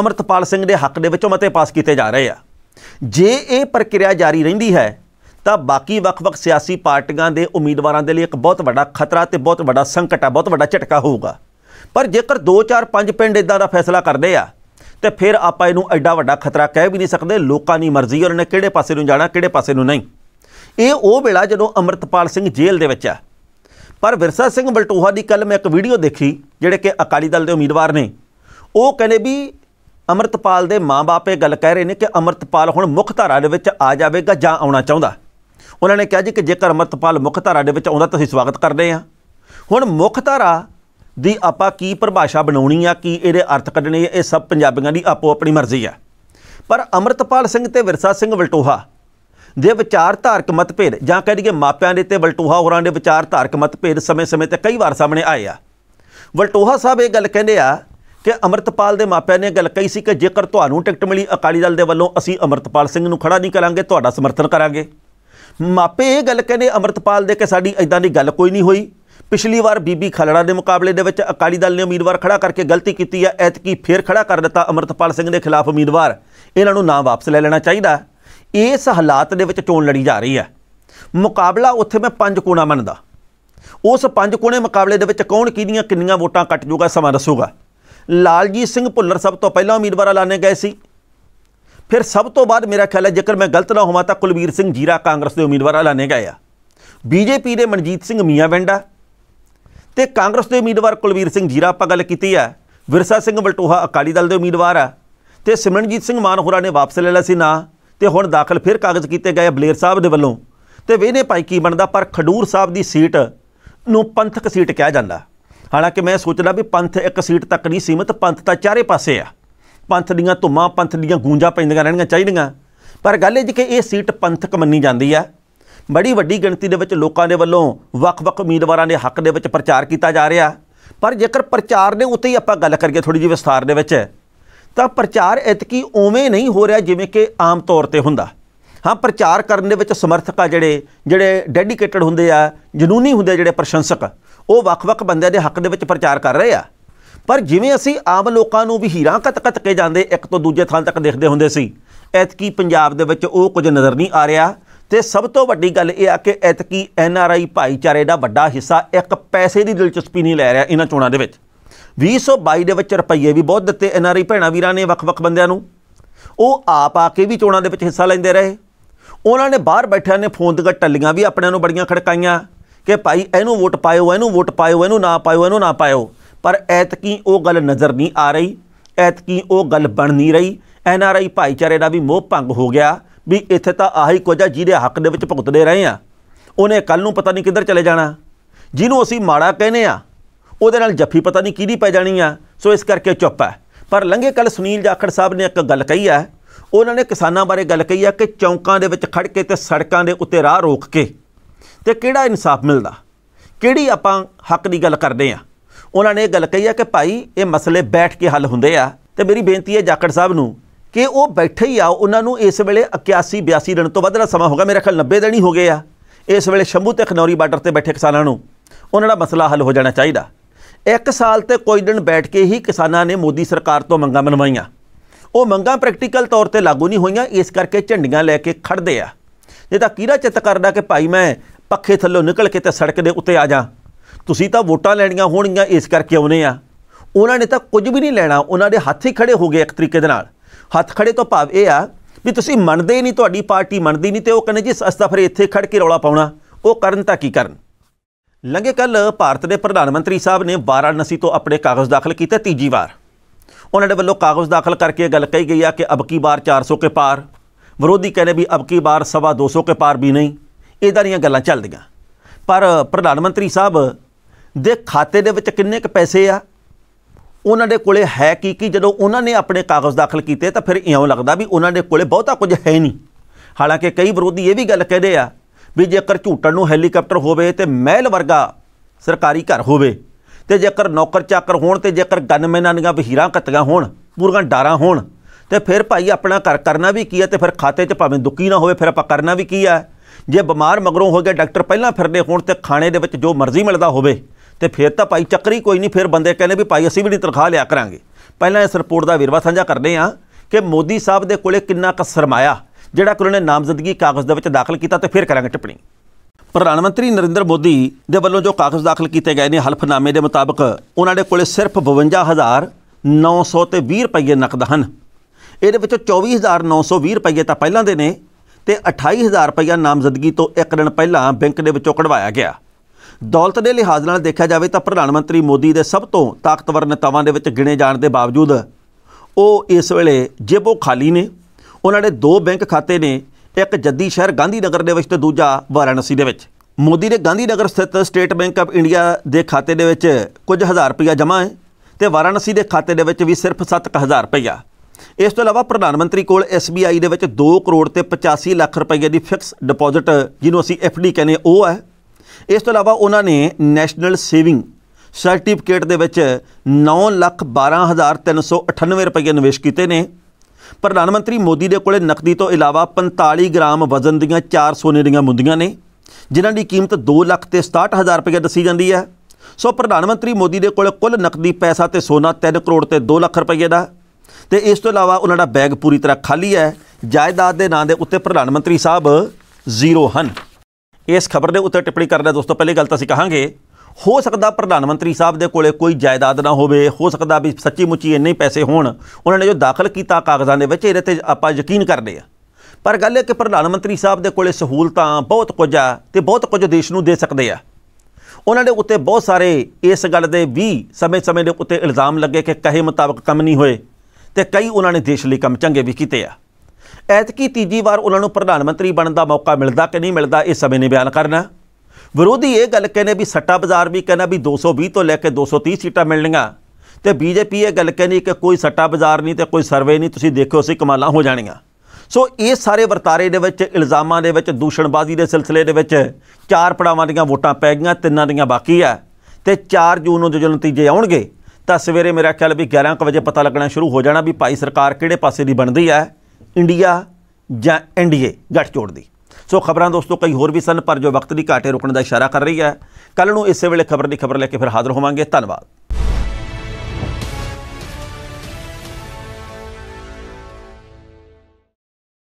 ਅਮਰਤਪਾਲ ਸਿੰਘ ਦੇ ਹੱਕ ਦੇ ਵਿੱਚੋਂ ਮਤੇ ਪਾਸ ਕੀਤੇ ਜਾ ਰਹੇ ਆ ਜੇ ਇਹ ਪ੍ਰਕਿਰਿਆ ਜਾਰੀ ਰਹਿੰਦੀ ਹੈ ਤਾਂ ਬਾਕੀ ਵੱਖ-ਵੱਖ ਸਿਆਸੀ ਪਾਰਟੀਆਂ ਦੇ ਉਮੀਦਵਾਰਾਂ ਦੇ ਲਈ ਇੱਕ ਬਹੁਤ ਵੱਡਾ ਖਤਰਾ ਤੇ ਬਹੁਤ ਵੱਡਾ ਸੰਕਟ ਆ ਬਹੁਤ ਵੱਡਾ ਝਟਕਾ ਹੋਊਗਾ ਪਰ ਜੇਕਰ 2 4 5 ਪਿੰਡ ਇਦਾਂ ਦਾ ਫੈਸਲਾ ਕਰਦੇ ਆ ਤੇ ਫਿਰ ਆਪਾਂ ਇਹਨੂੰ ਐਡਾ ਵੱਡਾ ਖਤਰਾ ਕਹਿ ਵੀ ਨਹੀਂ ਸਕਦੇ ਲੋਕਾਂ ਦੀ ਮਰਜ਼ੀ ਔਰ ਨੇ ਕਿਹੜੇ ਪਾਸੇ ਨੂੰ ਜਾਣਾ ਕਿਹੜੇ ਪਾਸੇ ਨੂੰ ਨਹੀਂ ਇਹ ਉਹ ਵੇਲਾ ਜਦੋਂ ਅਮਰਤਪਾਲ ਸਿੰਘ ਜੇਲ੍ਹ ਦੇ ਵਿੱਚ ਆ ਪਰ ਵਿਰਸਾ ਸਿੰਘ ਬਲਟੋਹਾ ਦੀ ਕੱਲ ਮੈਂ ਇੱਕ ਵੀਡੀਓ ਦੇਖੀ ਜਿਹੜੇ ਕਿ ਅਕਾਲੀ ਦਲ ਦੇ ਉਮੀਦਵਾਰ ਨੇ ਉਹ ਕਹਿੰਦੇ ਵੀ ਅਮਰਤਪਾਲ ਦੇ ਮਾਂ-ਬਾਪ ਇਹ ਗੱਲ ਕਹਿ ਰਹੇ ਨੇ ਕਿ ਅਮਰਤਪਾਲ ਹੁਣ ਮੁੱਖ ਧਾਰਾ ਦੇ ਵਿੱਚ ਆ ਜਾਵੇਗਾ ਜਾਂ ਆਉਣਾ ਚਾਹੁੰਦਾ ਉਹਨਾਂ ਨੇ ਕਿਹਾ ਜੀ ਕਿ ਜੇਕਰ ਅਮਰਤਪਾਲ ਮੁੱਖ ਧਾਰਾ ਦੇ ਵਿੱਚ ਆਉਂਦਾ ਤਾਂ ਅਸੀਂ ਸਵਾਗਤ ਕਰਦੇ ਹਾਂ ਹੁਣ ਮੁੱਖ ਧਾਰਾ ਦੀ ਆਪਾਂ ਕੀ ਪਰਿਭਾਸ਼ਾ ਬਣਾਉਣੀ ਆ ਕੀ ਇਹਦੇ ਅਰਥ ਕੱਢਣੇ ਇਹ ਸਭ ਪੰਜਾਬੀਆਂ ਦੀ ਆਪੋ ਆਪਣੀ ਮਰਜ਼ੀ ਆ ਪਰ ਅਮਰਤਪਾਲ ਸਿੰਘ ਤੇ ਵਿਰਸਾ ਸਿੰਘ ਵਲਟੋਹਾ ਦੇ ਵਿਚਾਰਧਾਰਕ ਮਤਭੇਦ ਜਾਂ ਕਹਿ ਲਈਏ ਮਾਪਿਆਂ ਦੇ ਤੇ ਵਲਟੋਹਾ ਹੋਰਾਂ ਦੇ ਵਿਚਾਰਧਾਰਕ ਮਤਭੇਦ ਸਮੇਂ-ਸਮੇਂ ਤੇ ਕਈ ਵਾਰ ਸਾਹਮਣੇ ਆਏ ਆ ਵਲਟੋਹਾ ਸਾਹਿਬ ਇਹ ਗੱਲ ਕਹਿੰਦੇ ਆ ਕਿ ਅਮਰਤਪਾਲ ਦੇ ਮਾਪਿਆਂ ਨੇ ਗੱਲ ਕਹੀ ਸੀ ਕਿ ਜੇਕਰ ਤੁਹਾਨੂੰ ਟਿਕਟ ਮਿਲੀ ਅਕਾਲੀ ਦਲ ਦੇ ਵੱਲੋਂ ਅਸੀਂ ਅਮਰਤਪਾਲ ਸਿੰਘ ਨੂੰ ਖੜਾ ਨਹੀਂ ਕਰਾਂਗੇ ਤੁਹਾਡਾ ਸਮਰਥਨ ਕਰਾਂਗੇ ਮਾਪੇ ਇਹ ਗੱਲ ਕਹਿੰਦੇ ਅਮਰਤਪਾਲ ਦੇ ਕਿ ਸਾਡੀ ਇਦਾਂ ਦੀ ਗੱਲ ਕੋਈ ਨਹੀਂ ਹੋਈ ਪਿਛਲੀ ਵਾਰ ਬੀਬੀ ਖਲੜਾ ਦੇ ਮੁਕਾਬਲੇ ਦੇ ਵਿੱਚ ਅਕਾਲੀ ਦਲ ਨੇ ਉਮੀਦਵਾਰ ਖੜਾ ਕਰਕੇ ਗਲਤੀ ਕੀਤੀ ਹੈ ਐਤਕੀ ਫੇਰ ਖੜਾ ਕਰ ਦਿੱਤਾ ਅਮਰਤਪਾਲ ਸਿੰਘ ਦੇ ਖਿਲਾਫ ਉਮੀਦਵਾਰ ਇਹਨਾਂ ਨੂੰ ਨਾਂ ਵਾਪਸ ਲੈ ਲੈਣਾ ਚਾਹੀਦਾ ਇਸ ਹਾਲਾਤ ਦੇ ਵਿੱਚ ਚੋਣ ਲੜੀ ਜਾ ਰਹੀ ਹੈ ਮੁਕਾਬਲਾ ਉੱਥੇ ਮੈਂ ਪੰਜ ਕੋਣਾ ਮੰਨਦਾ ਉਸ ਪੰਜ ਕੋਣੇ ਮੁਕਾਬਲੇ ਦੇ ਵਿੱਚ ਕੌਣ ਕਿਹਦੀਆਂ ਕਿੰਨੀਆਂ ਵੋਟਾਂ ਕੱਟ ਜੂਗਾ ਸਮਾਂ ਦੱਸੂਗਾ ਲਾਲਜੀਤ ਸਿੰਘ ਭੁੱਲਰ ਸਭ ਤੋਂ ਪਹਿਲਾਂ ਉਮੀਦਵਾਰ ਐਲਾਨੇ ਗਏ ਸੀ ਫਿਰ ਸਭ ਤੋਂ ਬਾਅਦ ਮੇਰਾ ਖਿਆਲ ਹੈ ਜੇਕਰ ਮੈਂ ਗਲਤ ਨਾ ਹੋਵਾਂ ਤਾਂ ਕੁਲਵੀਰ ਸਿੰਘ ਜੀਰਾ ਕਾਂਗਰਸ ਦੇ ਉਮੀਦਵਾਰ ਐਲਾਨੇ ਗਏ ਆ ਬੀਜੇਪੀ ਦੇ ਮਨਜੀਤ ਸਿੰਘ ਮੀਆਂਵੰਡਾ ਤੇ ਕਾਂਗਰਸ ਦੇ ਉਮੀਦਵਾਰ ਕੁਲਵੀਰ ਸਿੰਘ ਜੀਰਾ ਆਪਾਂ ਗੱਲ ਕੀਤੀ ਹੈ ਵਿਰਸਾ ਸਿੰਘ ਬਲਟੋਹਾ ਅਕਾਲੀ ਦਲ ਦੇ ਉਮੀਦਵਾਰ ਆ ਤੇ ਸਿਮਰਨਜੀਤ ਸਿੰਘ ਮਾਨ ਹੋਰਾਂ ਨੇ ਵਾਪਸ ਲੈ ਲਿਆ ਸੀ ਨਾ ਤੇ ਹੁਣ ਦਾਖਲ ਫਿਰ ਕਾਗਜ਼ ਕੀਤੇ ਗਏ ਬਲੇਰ ਸਾਹਿਬ ਦੇ ਵੱਲੋਂ ਤੇ ਵੇਨੇ ਭਾਈ ਕੀ ਬਣਦਾ ਪਰ ਖਡੂਰ ਸਾਹਿਬ ਦੀ ਸੀਟ ਨੂੰ ਪੰਥਕ ਸੀਟ ਕਿਹਾ ਜਾਂਦਾ ਹਾਲਾਂਕਿ ਮੈਂ ਸੋਚਦਾ ਵੀ ਪੰਥ ਇੱਕ ਸੀਟ ਤੱਕ ਨਹੀਂ ਸੀਮਤ ਪੰਥ ਤਾਂ ਚਾਰੇ ਪਾਸੇ ਆ ਪੰਥ ਦੀਆਂ ਧੁਮਾਂ ਪੰਥ ਦੀਆਂ ਗੂੰਜਾਂ ਪੈਂਦੀਆਂ ਰਹਿਣੀਆਂ ਚਾਹੀਦੀਆਂ ਪਰ ਗੱਲ ਇਹ ਜੀ ਕਿ ਇਹ ਸੀਟ ਪੰਥਕ ਮੰਨੀ ਜਾਂਦੀ ਆ ਬੜੀ ਵੱਡੀ ਗਿਣਤੀ ਦੇ ਵਿੱਚ ਲੋਕਾਂ ਦੇ ਵੱਲੋਂ ਵੱਖ-ਵੱਖ ਉਮੀਦਵਾਰਾਂ ਦੇ ਹੱਕ ਦੇ ਵਿੱਚ ਪ੍ਰਚਾਰ ਕੀਤਾ ਜਾ ਰਿਹਾ ਪਰ ਜੇਕਰ ਪ੍ਰਚਾਰ ਦੇ ਉੱਤੇ ਹੀ ਆਪਾਂ ਗੱਲ ਕਰੀਏ ਥੋੜੀ ਜਿਹੀ ਵਿਸਥਾਰ ਦੇ ਵਿੱਚ ਤਾਂ ਪ੍ਰਚਾਰ ਇਤਕੀ ਓਵੇਂ ਨਹੀਂ ਹੋ ਰਿਹਾ ਜਿਵੇਂ ਕਿ ਆਮ ਤੌਰ ਤੇ ਹੁੰਦਾ ਹਾਂ ਪ੍ਰਚਾਰ ਕਰਨ ਦੇ ਵਿੱਚ ਸਮਰਥਕ ਆ ਜਿਹੜੇ ਜਿਹੜੇ ਡੈਡੀਕੇਟਡ ਹੁੰਦੇ ਆ ਜਨੂਨੀ ਹੁੰਦੇ ਆ ਜਿਹੜੇ ਪ੍ਰਸ਼ੰਸਕ ਉਹ ਵੱਖ-ਵੱਖ ਬੰਦਿਆਂ ਦੇ ਹੱਕ ਦੇ ਵਿੱਚ ਪ੍ਰਚਾਰ ਕਰ ਰਹੇ ਆ ਪਰ ਜਿਵੇਂ ਅਸੀਂ ਆਮ ਲੋਕਾਂ ਨੂੰ ਵੀ ਹੀਰਾ ਕਤਕਤ ਕੇ ਜਾਂਦੇ ਇੱਕ ਤੋਂ ਦੂਜੇ ਥਾਂ ਤੱਕ ਦੇਖਦੇ ਹੁੰਦੇ ਸੀ ਐਤਕੀ ਪੰਜਾਬ ਦੇ ਵਿੱਚ ਉਹ ਕੁਝ ਨਜ਼ਰ ਨਹੀਂ ਆ ਰਿਹਾ ਤੇ ਸਭ ਤੋਂ ਵੱਡੀ ਗੱਲ ਇਹ ਆ ਕਿ ਐਤਕੀ ਐਨ ਆਰ ਆਈ ਭਾਈਚਾਰੇ ਦਾ ਵੱਡਾ ਹਿੱਸਾ ਇੱਕ ਪੈਸੇ ਦੀ ਦਿਲਚਸਪੀ ਨਹੀਂ ਲੈ ਰਿਹਾ ਇਹਨਾਂ ਚੋਣਾਂ ਦੇ ਵਿੱਚ 2022 ਦੇ ਵਿੱਚ ਰੁਪਈਏ ਵੀ ਬਹੁਤ ਦਿੱਤੇ ਐਨ ਆਰ ਆਈ ਭੈਣਾ ਵੀਰਾਂ ਨੇ ਵੱਖ-ਵੱਖ ਬੰਦਿਆਂ ਨੂੰ ਉਹ ਆਪ ਆ ਕੇ ਵੀ ਚੋਣਾਂ ਦੇ ਵਿੱਚ ਹਿੱਸਾ ਲੈਂਦੇ ਰਹੇ ਉਹਨਾਂ ਨੇ ਬਾਹਰ ਬੈਠਿਆਂ ਨੇ ਫੋਨ ਤੇ ਟੱਲੀਆਂ ਵੀ ਆਪਣਿਆਂ ਨੂੰ ਬੜੀਆਂ ਖੜਕਾਈਆਂ ਕਿ ਭਾਈ ਇਹਨੂੰ ਵੋਟ ਪਾਇਓ ਇਹਨੂੰ ਵੋਟ ਪਾਇਓ ਇਹਨੂੰ ਨਾ ਪਾਇਓ ਇਹਨੂੰ ਨਾ ਪਾਇਓ ਪਰ ਐਤਕੀ ਉਹ ਗੱਲ ਨਜ਼ਰ ਨਹੀਂ ਆ ਰਹੀ ਐਤਕੀ ਉਹ ਗੱਲ ਬਣ ਨਹੀਂ ਰਹੀ ਐਨ ਆਰ ਆਈ ਭਾਈਚਾਰੇ ਦਾ ਵੀ ਮੋਹ ਭੰਗ ਹੋ ਗਿਆ ਵੀ ਇੱਥੇ ਤਾਂ ਆਹੀ ਕੁਝ ਆ ਜਿਹਦੇ ਹੱਕ ਦੇ ਵਿੱਚ ਭੁਗਤਦੇ ਰਹੇ ਆ ਉਹਨੇ ਕੱਲ ਨੂੰ ਪਤਾ ਨਹੀਂ ਕਿੱਧਰ ਚਲੇ ਜਾਣਾ ਜਿਹਨੂੰ ਅਸੀਂ ਮਾੜਾ ਕਹਿੰਦੇ ਆ ਉਹਦੇ ਨਾਲ ਜੱਫੀ ਪਤਾ ਨਹੀਂ ਕਿਹਦੀ ਪੈ ਜਾਣੀ ਆ ਸੋ ਇਸ ਕਰਕੇ ਚੁੱਪ ਆ ਪਰ ਲੰਘੇ ਕੱਲ ਸੁਨੀਲ ਜਾਖੜ ਸਾਹਿਬ ਨੇ ਇੱਕ ਗੱਲ ਕਹੀ ਆ ਉਹਨਾਂ ਨੇ ਕਿਸਾਨਾਂ ਬਾਰੇ ਗੱਲ ਕਹੀ ਆ ਕਿ ਚੌਂਕਾਂ ਦੇ ਵਿੱਚ ਖੜ ਕੇ ਤੇ ਸੜਕਾਂ ਦੇ ਉੱਤੇ ਰਾਹ ਰੋਕ ਕੇ ਤੇ ਕਿਹੜਾ ਇਨਸਾਫ ਮਿਲਦਾ ਕਿਹੜੀ ਆਪਾਂ ਹੱਕ ਦੀ ਗੱਲ ਕਰਦੇ ਆ ਉਹਨਾਂ ਨੇ ਇਹ ਗੱਲ ਕਹੀ ਆ ਕਿ ਭਾਈ ਇਹ ਮਸਲੇ ਬੈਠ ਕੇ ਹੱਲ ਹੁੰਦੇ ਆ ਤੇ ਮੇਰੀ ਬੇਨਤੀ ਹੈ ਜਾਖੜ ਸਾਹਿਬ ਨੂੰ ਕਿ ਉਹ ਬੈਠੇ ਹੀ ਆ ਉਹਨਾਂ ਨੂੰ ਇਸ ਵੇਲੇ 81 82 ਦਿਨ ਤੋਂ ਵੱਧ ਦਾ ਸਮਾਂ ਗਿਆ ਮੇਰੇ ਖਿਆਲ 90 ਦਿਨ ਹੀ ਹੋ ਗਏ ਆ ਇਸ ਵੇਲੇ ਸ਼ੰਭੂ ਤੇ ਖਨੌਰੀ ਬਾਰਡਰ ਤੇ ਬੈਠੇ ਕਿਸਾਨਾਂ ਨੂੰ ਉਹਨਾਂ ਦਾ ਮਸਲਾ ਹੱਲ ਹੋ ਜਾਣਾ ਚਾਹੀਦਾ ਇੱਕ ਸਾਲ ਤੇ ਕੋਈ ਦਿਨ ਬੈਠ ਕੇ ਹੀ ਕਿਸਾਨਾਂ ਨੇ ਮੋਦੀ ਸਰਕਾਰ ਤੋਂ ਮੰਗਾਂ ਮਨਵਾਈਆਂ ਉਹ ਮੰਗਾਂ ਪ੍ਰੈਕਟੀਕਲ ਤੌਰ ਤੇ ਲਾਗੂ ਨਹੀਂ ਹੋਈਆਂ ਇਸ ਕਰਕੇ ਝੰਡੀਆਂ ਲੈ ਕੇ ਖੜਦੇ ਆ ਜੇ ਤਾਂ ਕਿਹੜਾ ਚਿੱਤ ਕਰਦਾ ਕਿ ਭਾਈ ਮੈਂ ਪੱਖੇ ਥੱਲੋਂ ਨਿਕਲ ਕੇ ਤੇ ਸੜਕ ਦੇ ਉੱਤੇ ਆ ਜਾ ਤੁਸੀਂ ਤਾਂ ਵੋਟਾਂ ਲੈਣੀਆਂ ਹੋਣਗੀਆਂ ਇਸ ਕਰਕੇ ਆਉਨੇ ਆ ਉਹਨਾਂ ਨੇ ਤਾਂ ਕੁਝ ਵੀ ਨਹੀਂ ਲੈਣਾ ਉਹਨਾਂ ਦੇ ਹੱਥ ਹੀ ਖੜੇ ਹੋ ਗਏ ਇੱਕ ਤਰੀਕੇ ਦੇ ਨਾਲ ਹੱਥ ਖੜੇ ਤੋਂ ਭਾਵ ਇਹ ਆ ਵੀ ਤੁਸੀਂ ਮੰਨਦੇ ਹੀ ਨਹੀਂ ਤੁਹਾਡੀ ਪਾਰਟੀ ਮੰਨਦੀ ਨਹੀਂ ਤੇ ਉਹ ਕਹਿੰਦੇ ਜੀ ਅਸਤਾ ਫਿਰ ਇੱਥੇ ਖੜ ਕੇ ਰੌਲਾ ਪਾਉਣਾ ਉਹ ਕਰਨ ਤਾਂ ਕੀ ਕਰਨ ਲੰਗੇ ਕੱਲ ਭਾਰਤ ਦੇ ਪ੍ਰਧਾਨ ਮੰਤਰੀ ਸਾਹਿਬ ਨੇ ਵਾਰਾਣਸੀ ਤੋਂ ਆਪਣੇ ਕਾਗਜ਼ ਦਾਖਲ ਕੀਤੇ ਤੀਜੀ ਵਾਰ ਉਹਨਾਂ ਦੇ ਵੱਲੋਂ ਕਾਗਜ਼ ਦਾਖਲ ਕਰਕੇ ਗੱਲ ਕਹੀ ਗਈ ਆ ਕਿ ਅਬਕੀ ਬਾਰ 400 ਕੇ ਪਾਰ ਵਿਰੋਧੀ ਕਹਿੰਦੇ ਵੀ ਅਬਕੀ ਬਾਰ ਸਵਾ 200 ਕੇ ਪਾਰ ਵੀ ਨਹੀਂ ਇਦਾਂ ਦੀਆਂ ਗੱਲਾਂ ਚੱਲਦੀਆਂ ਪਰ ਪ੍ਰਧਾਨ ਮੰਤਰੀ ਸਾਹਿਬ ਦੇ ਖਾਤੇ ਦੇ ਵਿੱਚ ਕਿੰਨੇ ਕੁ ਪੈਸੇ ਆ ਉਹਨਾਂ ਦੇ ਕੋਲੇ ਹੈ ਕੀ ਕੀ ਜਦੋਂ ਉਹਨਾਂ ਨੇ ਆਪਣੇ ਕਾਗਜ਼ ਦਾਖਲ ਕੀਤੇ ਤਾਂ ਫਿਰ ਇਉਂ ਲੱਗਦਾ ਵੀ ਉਹਨਾਂ ਦੇ ਕੋਲੇ ਬਹੁਤਾ ਕੁਝ ਹੈ ਨਹੀਂ ਹਾਲਾਂਕਿ ਕਈ ਵਿਰੋਧੀ ਇਹ ਵੀ ਗੱਲ ਕਹਦੇ ਆ ਵੀ ਜੇਕਰ ਝੂਟਣ ਨੂੰ ਹੈਲੀਕਾਪਟਰ ਹੋਵੇ ਤੇ ਮਹਿਲ ਵਰਗਾ ਸਰਕਾਰੀ ਘਰ ਹੋਵੇ ਤੇ ਜੇਕਰ ਨੌਕਰ ਚਾਕਰ ਹੋਣ ਤੇ ਜੇਕਰ ਗਨਮੈਨਾਂ ਦੀਆਂ ਵਹੀਰਾਂ ਕੱਤੀਆਂ ਹੋਣ ਪੂਰੀਆਂ ਡਾਰਾਂ ਹੋਣ ਤੇ ਫਿਰ ਭਾਈ ਆਪਣਾ ਘਰ ਕਰਨਾ ਵੀ ਕੀ ਹੈ ਤੇ ਫਿਰ ਖਾਤੇ 'ਚ ਭਾਵੇਂ ਦੁੱਕੀ ਨਾ ਹੋਵੇ ਫਿਰ ਆਪਾਂ ਕਰਨਾ ਵੀ ਕੀ ਹੈ ਜੇ ਬਿਮਾਰ ਮਗਰੋਂ ਹੋ ਗਿਆ ਡਾਕਟਰ ਪਹਿਲਾਂ ਫਿਰਦੇ ਹੋਣ ਤੇ ਖਾਣੇ ਦੇ ਵਿੱਚ ਜੋ ਮਰਜ਼ੀ ਮਿਲਦਾ ਹੋਵੇ ਤੇ ਫਿਰ ਤਾਂ ਭਾਈ ਚੱਕਰੀ ਕੋਈ ਨਹੀਂ ਫਿਰ ਬੰਦੇ ਕਹਿੰਦੇ ਵੀ ਭਾਈ ਅਸੀਂ ਵੀ ਨਹੀਂ ਤਨਖਾਹ ਲਿਆ ਕਰਾਂਗੇ ਪਹਿਲਾਂ ਇਸ ਰਿਪੋਰਟ ਦਾ ਵਿਰਵਾ ਸਾਂਝਾ ਕਰਦੇ ਆ ਕਿ ਮੋਦੀ ਸਾਹਿਬ ਦੇ ਕੋਲੇ ਕਿੰਨਾ ਕੁ ਸਰਮਾਇਆ ਜਿਹੜਾ ਕਿ ਉਹਨੇ ਨਾਮਜ਼ਦਗੀ ਕਾਗਜ਼ ਦੇ ਵਿੱਚ ਦਾਖਲ ਕੀਤਾ ਤੇ ਫਿਰ ਕਰਾਂਗੇ ਟਿੱਪਣੀ ਪ੍ਰਧਾਨ ਮੰਤਰੀ ਨਰਿੰਦਰ ਮੋਦੀ ਦੇ ਵੱਲੋਂ ਜੋ ਕਾਗਜ਼ ਦਾਖਲ ਕੀਤੇ ਗਏ ਨੇ ਹਲਫਨਾਮੇ ਦੇ ਮੁਤਾਬਕ ਉਹਨਾਂ ਦੇ ਕੋਲੇ ਸਿਰਫ 52920 ਰੁਪਏ ਨਕਦ ਹਨ ਇਹਦੇ ਵਿੱਚੋਂ 24920 ਰੁਪਏ ਤਾਂ ਪਹਿਲਾਂ ਦੇ ਨੇ ਤੇ 28000 ਰੁਪਏ ਨਾਮਜ਼ਦਗੀ ਤੋਂ ਇੱਕ ਦਿਨ ਪਹਿਲਾਂ ਬੈਂਕ ਦੇ ਵਿੱਚੋਂ ਕਢਵਾਇਆ ਗਿਆ ਦੌਲਤ ਦੇ ਲਿਹਾਜ਼ ਨਾਲ ਦੇਖਿਆ ਜਾਵੇ ਤਾਂ ਪ੍ਰਧਾਨ ਮੰਤਰੀ ਮੋਦੀ ਦੇ ਸਭ ਤੋਂ ਤਾਕਤਵਰ ਨੇਤਾਵਾਂ ਦੇ ਵਿੱਚ ਗਿਣੇ ਜਾਣ ਦੇ ਬਾਵਜੂਦ ਉਹ ਇਸ ਵੇਲੇ ਜੇਬੋ ਖਾਲੀ ਨੇ ਉਹਨਾਂ ਦੇ ਦੋ ਬੈਂਕ ਖਾਤੇ ਨੇ ਇੱਕ ਜੱਦੀ ਸ਼ਹਿਰ ਗਾਂਧੀ ਨਗਰ ਦੇ ਵਿੱਚ ਤੇ ਦੂਜਾ ਵਾਰਾਣਸੀ ਦੇ ਵਿੱਚ ਮੋਦੀ ਦੇ ਗਾਂਧੀ ਨਗਰ ਸਥਿਤ ਸਟੇਟ ਬੈਂਕ ਆਫ ਇੰਡੀਆ ਦੇ ਖਾਤੇ ਦੇ ਵਿੱਚ ਕੁਝ ਹਜ਼ਾਰ ਰੁਪਇਆ ਜਮ੍ਹਾਂ ਹੈ ਤੇ ਵਾਰਾਣਸੀ ਦੇ ਖਾਤੇ ਦੇ ਵਿੱਚ ਵੀ ਸਿਰਫ 7000 ਰੁਪਇਆ ਇਸ ਤੋਂ ਇਲਾਵਾ ਪ੍ਰਧਾਨ ਮੰਤਰੀ ਕੋਲ SBI ਦੇ ਵਿੱਚ 2 ਕਰੋੜ ਤੇ 85 ਲੱਖ ਰੁਪਏ ਦੀ ਫਿਕਸ ਡਿਪੋਜ਼ਿਟ ਜਿਹਨੂੰ ਅਸੀਂ FD ਕਹਿੰਦੇ ਉਹ ਹੈ ਇਸ ਤੋਂ ਇਲਾਵਾ ਉਹਨਾਂ ਨੇ ਨੈਸ਼ਨਲ ਸੇਵਿੰਗ ਸਰਟੀਫਿਕੇਟ ਦੇ ਵਿੱਚ 912398 ਰੁਪਏ ਨਿਵੇਸ਼ ਕੀਤੇ ਨੇ ਪ੍ਰਧਾਨ ਮੰਤਰੀ ਮੋਦੀ ਦੇ ਕੋਲੇ ਨਕਦੀ ਤੋਂ ਇਲਾਵਾ 45 ਗ੍ਰਾਮ ਵਜ਼ਨ ਦੀਆਂ 4 ਸੋਨੇ ਦੀਆਂ ਮੁੰਦੀਆਂ ਨੇ ਜਿਨ੍ਹਾਂ ਦੀ ਕੀਮਤ 2 ਲੱਖ ਤੇ 67000 ਰੁਪਏ ਦੱਸੀ ਜਾਂਦੀ ਹੈ ਸੋ ਪ੍ਰਧਾਨ ਮੰਤਰੀ ਮੋਦੀ ਦੇ ਕੋਲ ਕੁੱਲ ਨਕਦੀ ਪੈਸਾ ਤੇ ਸੋਨਾ 3 ਕਰੋੜ ਤੇ 2 ਲੱਖ ਰੁਪਏ ਦਾ ਤੇ ਇਸ ਤੋਂ ਇਲਾਵਾ ਉਹਨਾਂ ਦਾ ਬੈਗ ਪੂਰੀ ਤਰ੍ਹਾਂ ਖਾਲੀ ਹੈ ਜਾਇਦਾਦ ਦੇ ਨਾਂ ਦੇ ਉੱਤੇ ਪ੍ਰਧਾਨ ਮੰਤਰੀ ਸਾਹਿਬ ਜ਼ੀਰੋ ਹਨ ਇਸ ਖਬਰ ਦੇ ਉੱਤੇ ਟਿੱਪਣੀ ਕਰਨਾ ਦੋਸਤੋ ਪਹਿਲੀ ਗੱਲ ਤਾਂ ਅਸੀਂ ਕਹਾਂਗੇ ਹੋ ਸਕਦਾ ਪ੍ਰਧਾਨ ਮੰਤਰੀ ਸਾਹਿਬ ਦੇ ਕੋਲੇ ਕੋਈ ਜਾਇਦਾਦ ਨਾ ਹੋਵੇ ਹੋ ਸਕਦਾ ਵੀ ਸੱਚੀ ਮੁੱਚੀ ਇੰਨੇ ਪੈਸੇ ਹੋਣ ਉਹਨਾਂ ਨੇ ਜੋ ਦਾਖਲ ਕੀਤਾ ਕਾਗਜ਼ਾਂ ਦੇ ਵਿੱਚ ਇਹਦੇ ਤੇ ਆਪਾਂ ਯਕੀਨ ਕਰਦੇ ਆ ਪਰ ਗੱਲ ਇਹ ਕਿ ਪ੍ਰਧਾਨ ਮੰਤਰੀ ਸਾਹਿਬ ਦੇ ਕੋਲੇ ਸਹੂਲਤਾਂ ਬਹੁਤ ਕੁਝ ਆ ਤੇ ਬਹੁਤ ਕੁਝ ਦੇਸ਼ ਨੂੰ ਦੇ ਸਕਦੇ ਆ ਉਹਨਾਂ ਦੇ ਉੱਤੇ ਬਹੁਤ ਸਾਰੇ ਇਸ ਗੱਲ ਦੇ ਵੀ ਸਮੇਂ-ਸਮੇਂ ਦੇ ਉੱਤੇ ਇਲਜ਼ਾਮ ਲੱਗੇ ਕਿ ਕਹੇ ਮੁਤਾਬਕ ਕੰਮ ਨਹੀਂ ਹੋਏ ਤੇ ਕਈ ਉਹਨਾਂ ਨੇ ਦੇਸ਼ ਲਈ ਕੰਮ ਚੰਗੇ ਵੀ ਕੀਤੇ ਆ ਐਤਕੀ ਤੀਜੀ ਵਾਰ ਉਹਨਾਂ ਨੂੰ ਪ੍ਰਧਾਨ ਮੰਤਰੀ ਬਣਨ ਦਾ ਮੌਕਾ ਮਿਲਦਾ ਕਿ ਨਹੀਂ ਮਿਲਦਾ ਇਹ ਸਮੇਂ ਨੇ ਬਿਆਨ ਕਰਨਾ ਵਿਰੋਧੀ ਇਹ ਗੱਲ ਕਹਿੰਦੇ ਵੀ ਸੱਟਾ ਬਾਜ਼ਾਰ ਵੀ ਕਹਿੰਦਾ ਵੀ 220 ਤੋਂ ਲੈ ਕੇ 230 ਸੀਟਾਂ ਮਿਲਣੀਆਂ ਤੇ ਬੀਜੇਪੀ ਇਹ ਗੱਲ ਕਹਿੰਦੀ ਕਿ ਕੋਈ ਸੱਟਾ ਬਾਜ਼ਾਰ ਨਹੀਂ ਤੇ ਕੋਈ ਸਰਵੇ ਨਹੀਂ ਤੁਸੀਂ ਦੇਖੋ ਅਸੀਂ ਕਮਾਲਾਂ ਹੋ ਜਾਣੀਆਂ ਸੋ ਇਹ ਸਾਰੇ ਵਰਤਾਰੇ ਦੇ ਵਿੱਚ ਇਲਜ਼ਾਮਾਂ ਦੇ ਵਿੱਚ ਦੂਸ਼ਣਬਾਜ਼ੀ ਦੇ ਸਿਲਸਿਲੇ ਦੇ ਵਿੱਚ ਚਾਰ ਪੜਾਵਾਂ ਦੀਆਂ ਵੋਟਾਂ ਪੈ ਗਈਆਂ ਤਿੰਨਾਂ ਦੀਆਂ ਬਾਕੀ ਆ ਤੇ 4 ਜੂਨ ਨੂੰ ਜਦੋਂ ਨਤੀਜੇ ਆਉਣਗੇ ਤਾਂ ਸਵੇਰੇ ਮੇਰਾ ਖਿਆਲ ਵੀ 11 ਵਜੇ ਪਤਾ ਲੱਗਣਾ ਸ਼ੁਰੂ ਹੋ ਜਾਣਾ ਵੀ ਭਾਈ ਸਰਕਾਰ ਕਿਹੜੇ ਪਾਸੇ ਦੀ ਬਣਦੀ ਹੈ ਇੰਡੀਆ ਜਾਂ ਐਨਡੀਏ ਗੱਠਜੋੜ ਦੀ ਸੋ ਖਬਰਾਂ ਦੋਸਤੋ ਕਈ ਹੋਰ ਵੀ ਸਨ ਪਰ ਜੋ ਵਕਤ ਦੀ ਘਾਟੇ ਰੁਕਣ ਦਾ ਇਸ਼ਾਰਾ ਕਰ ਰਹੀ ਹੈ ਕੱਲ ਨੂੰ ਇਸੇ ਵੇਲੇ ਖਬਰ ਦੀ ਖਬਰ ਲੈ ਕੇ ਫਿਰ ਹਾਜ਼ਰ ਹੋਵਾਂਗੇ ਧੰਨਵਾਦ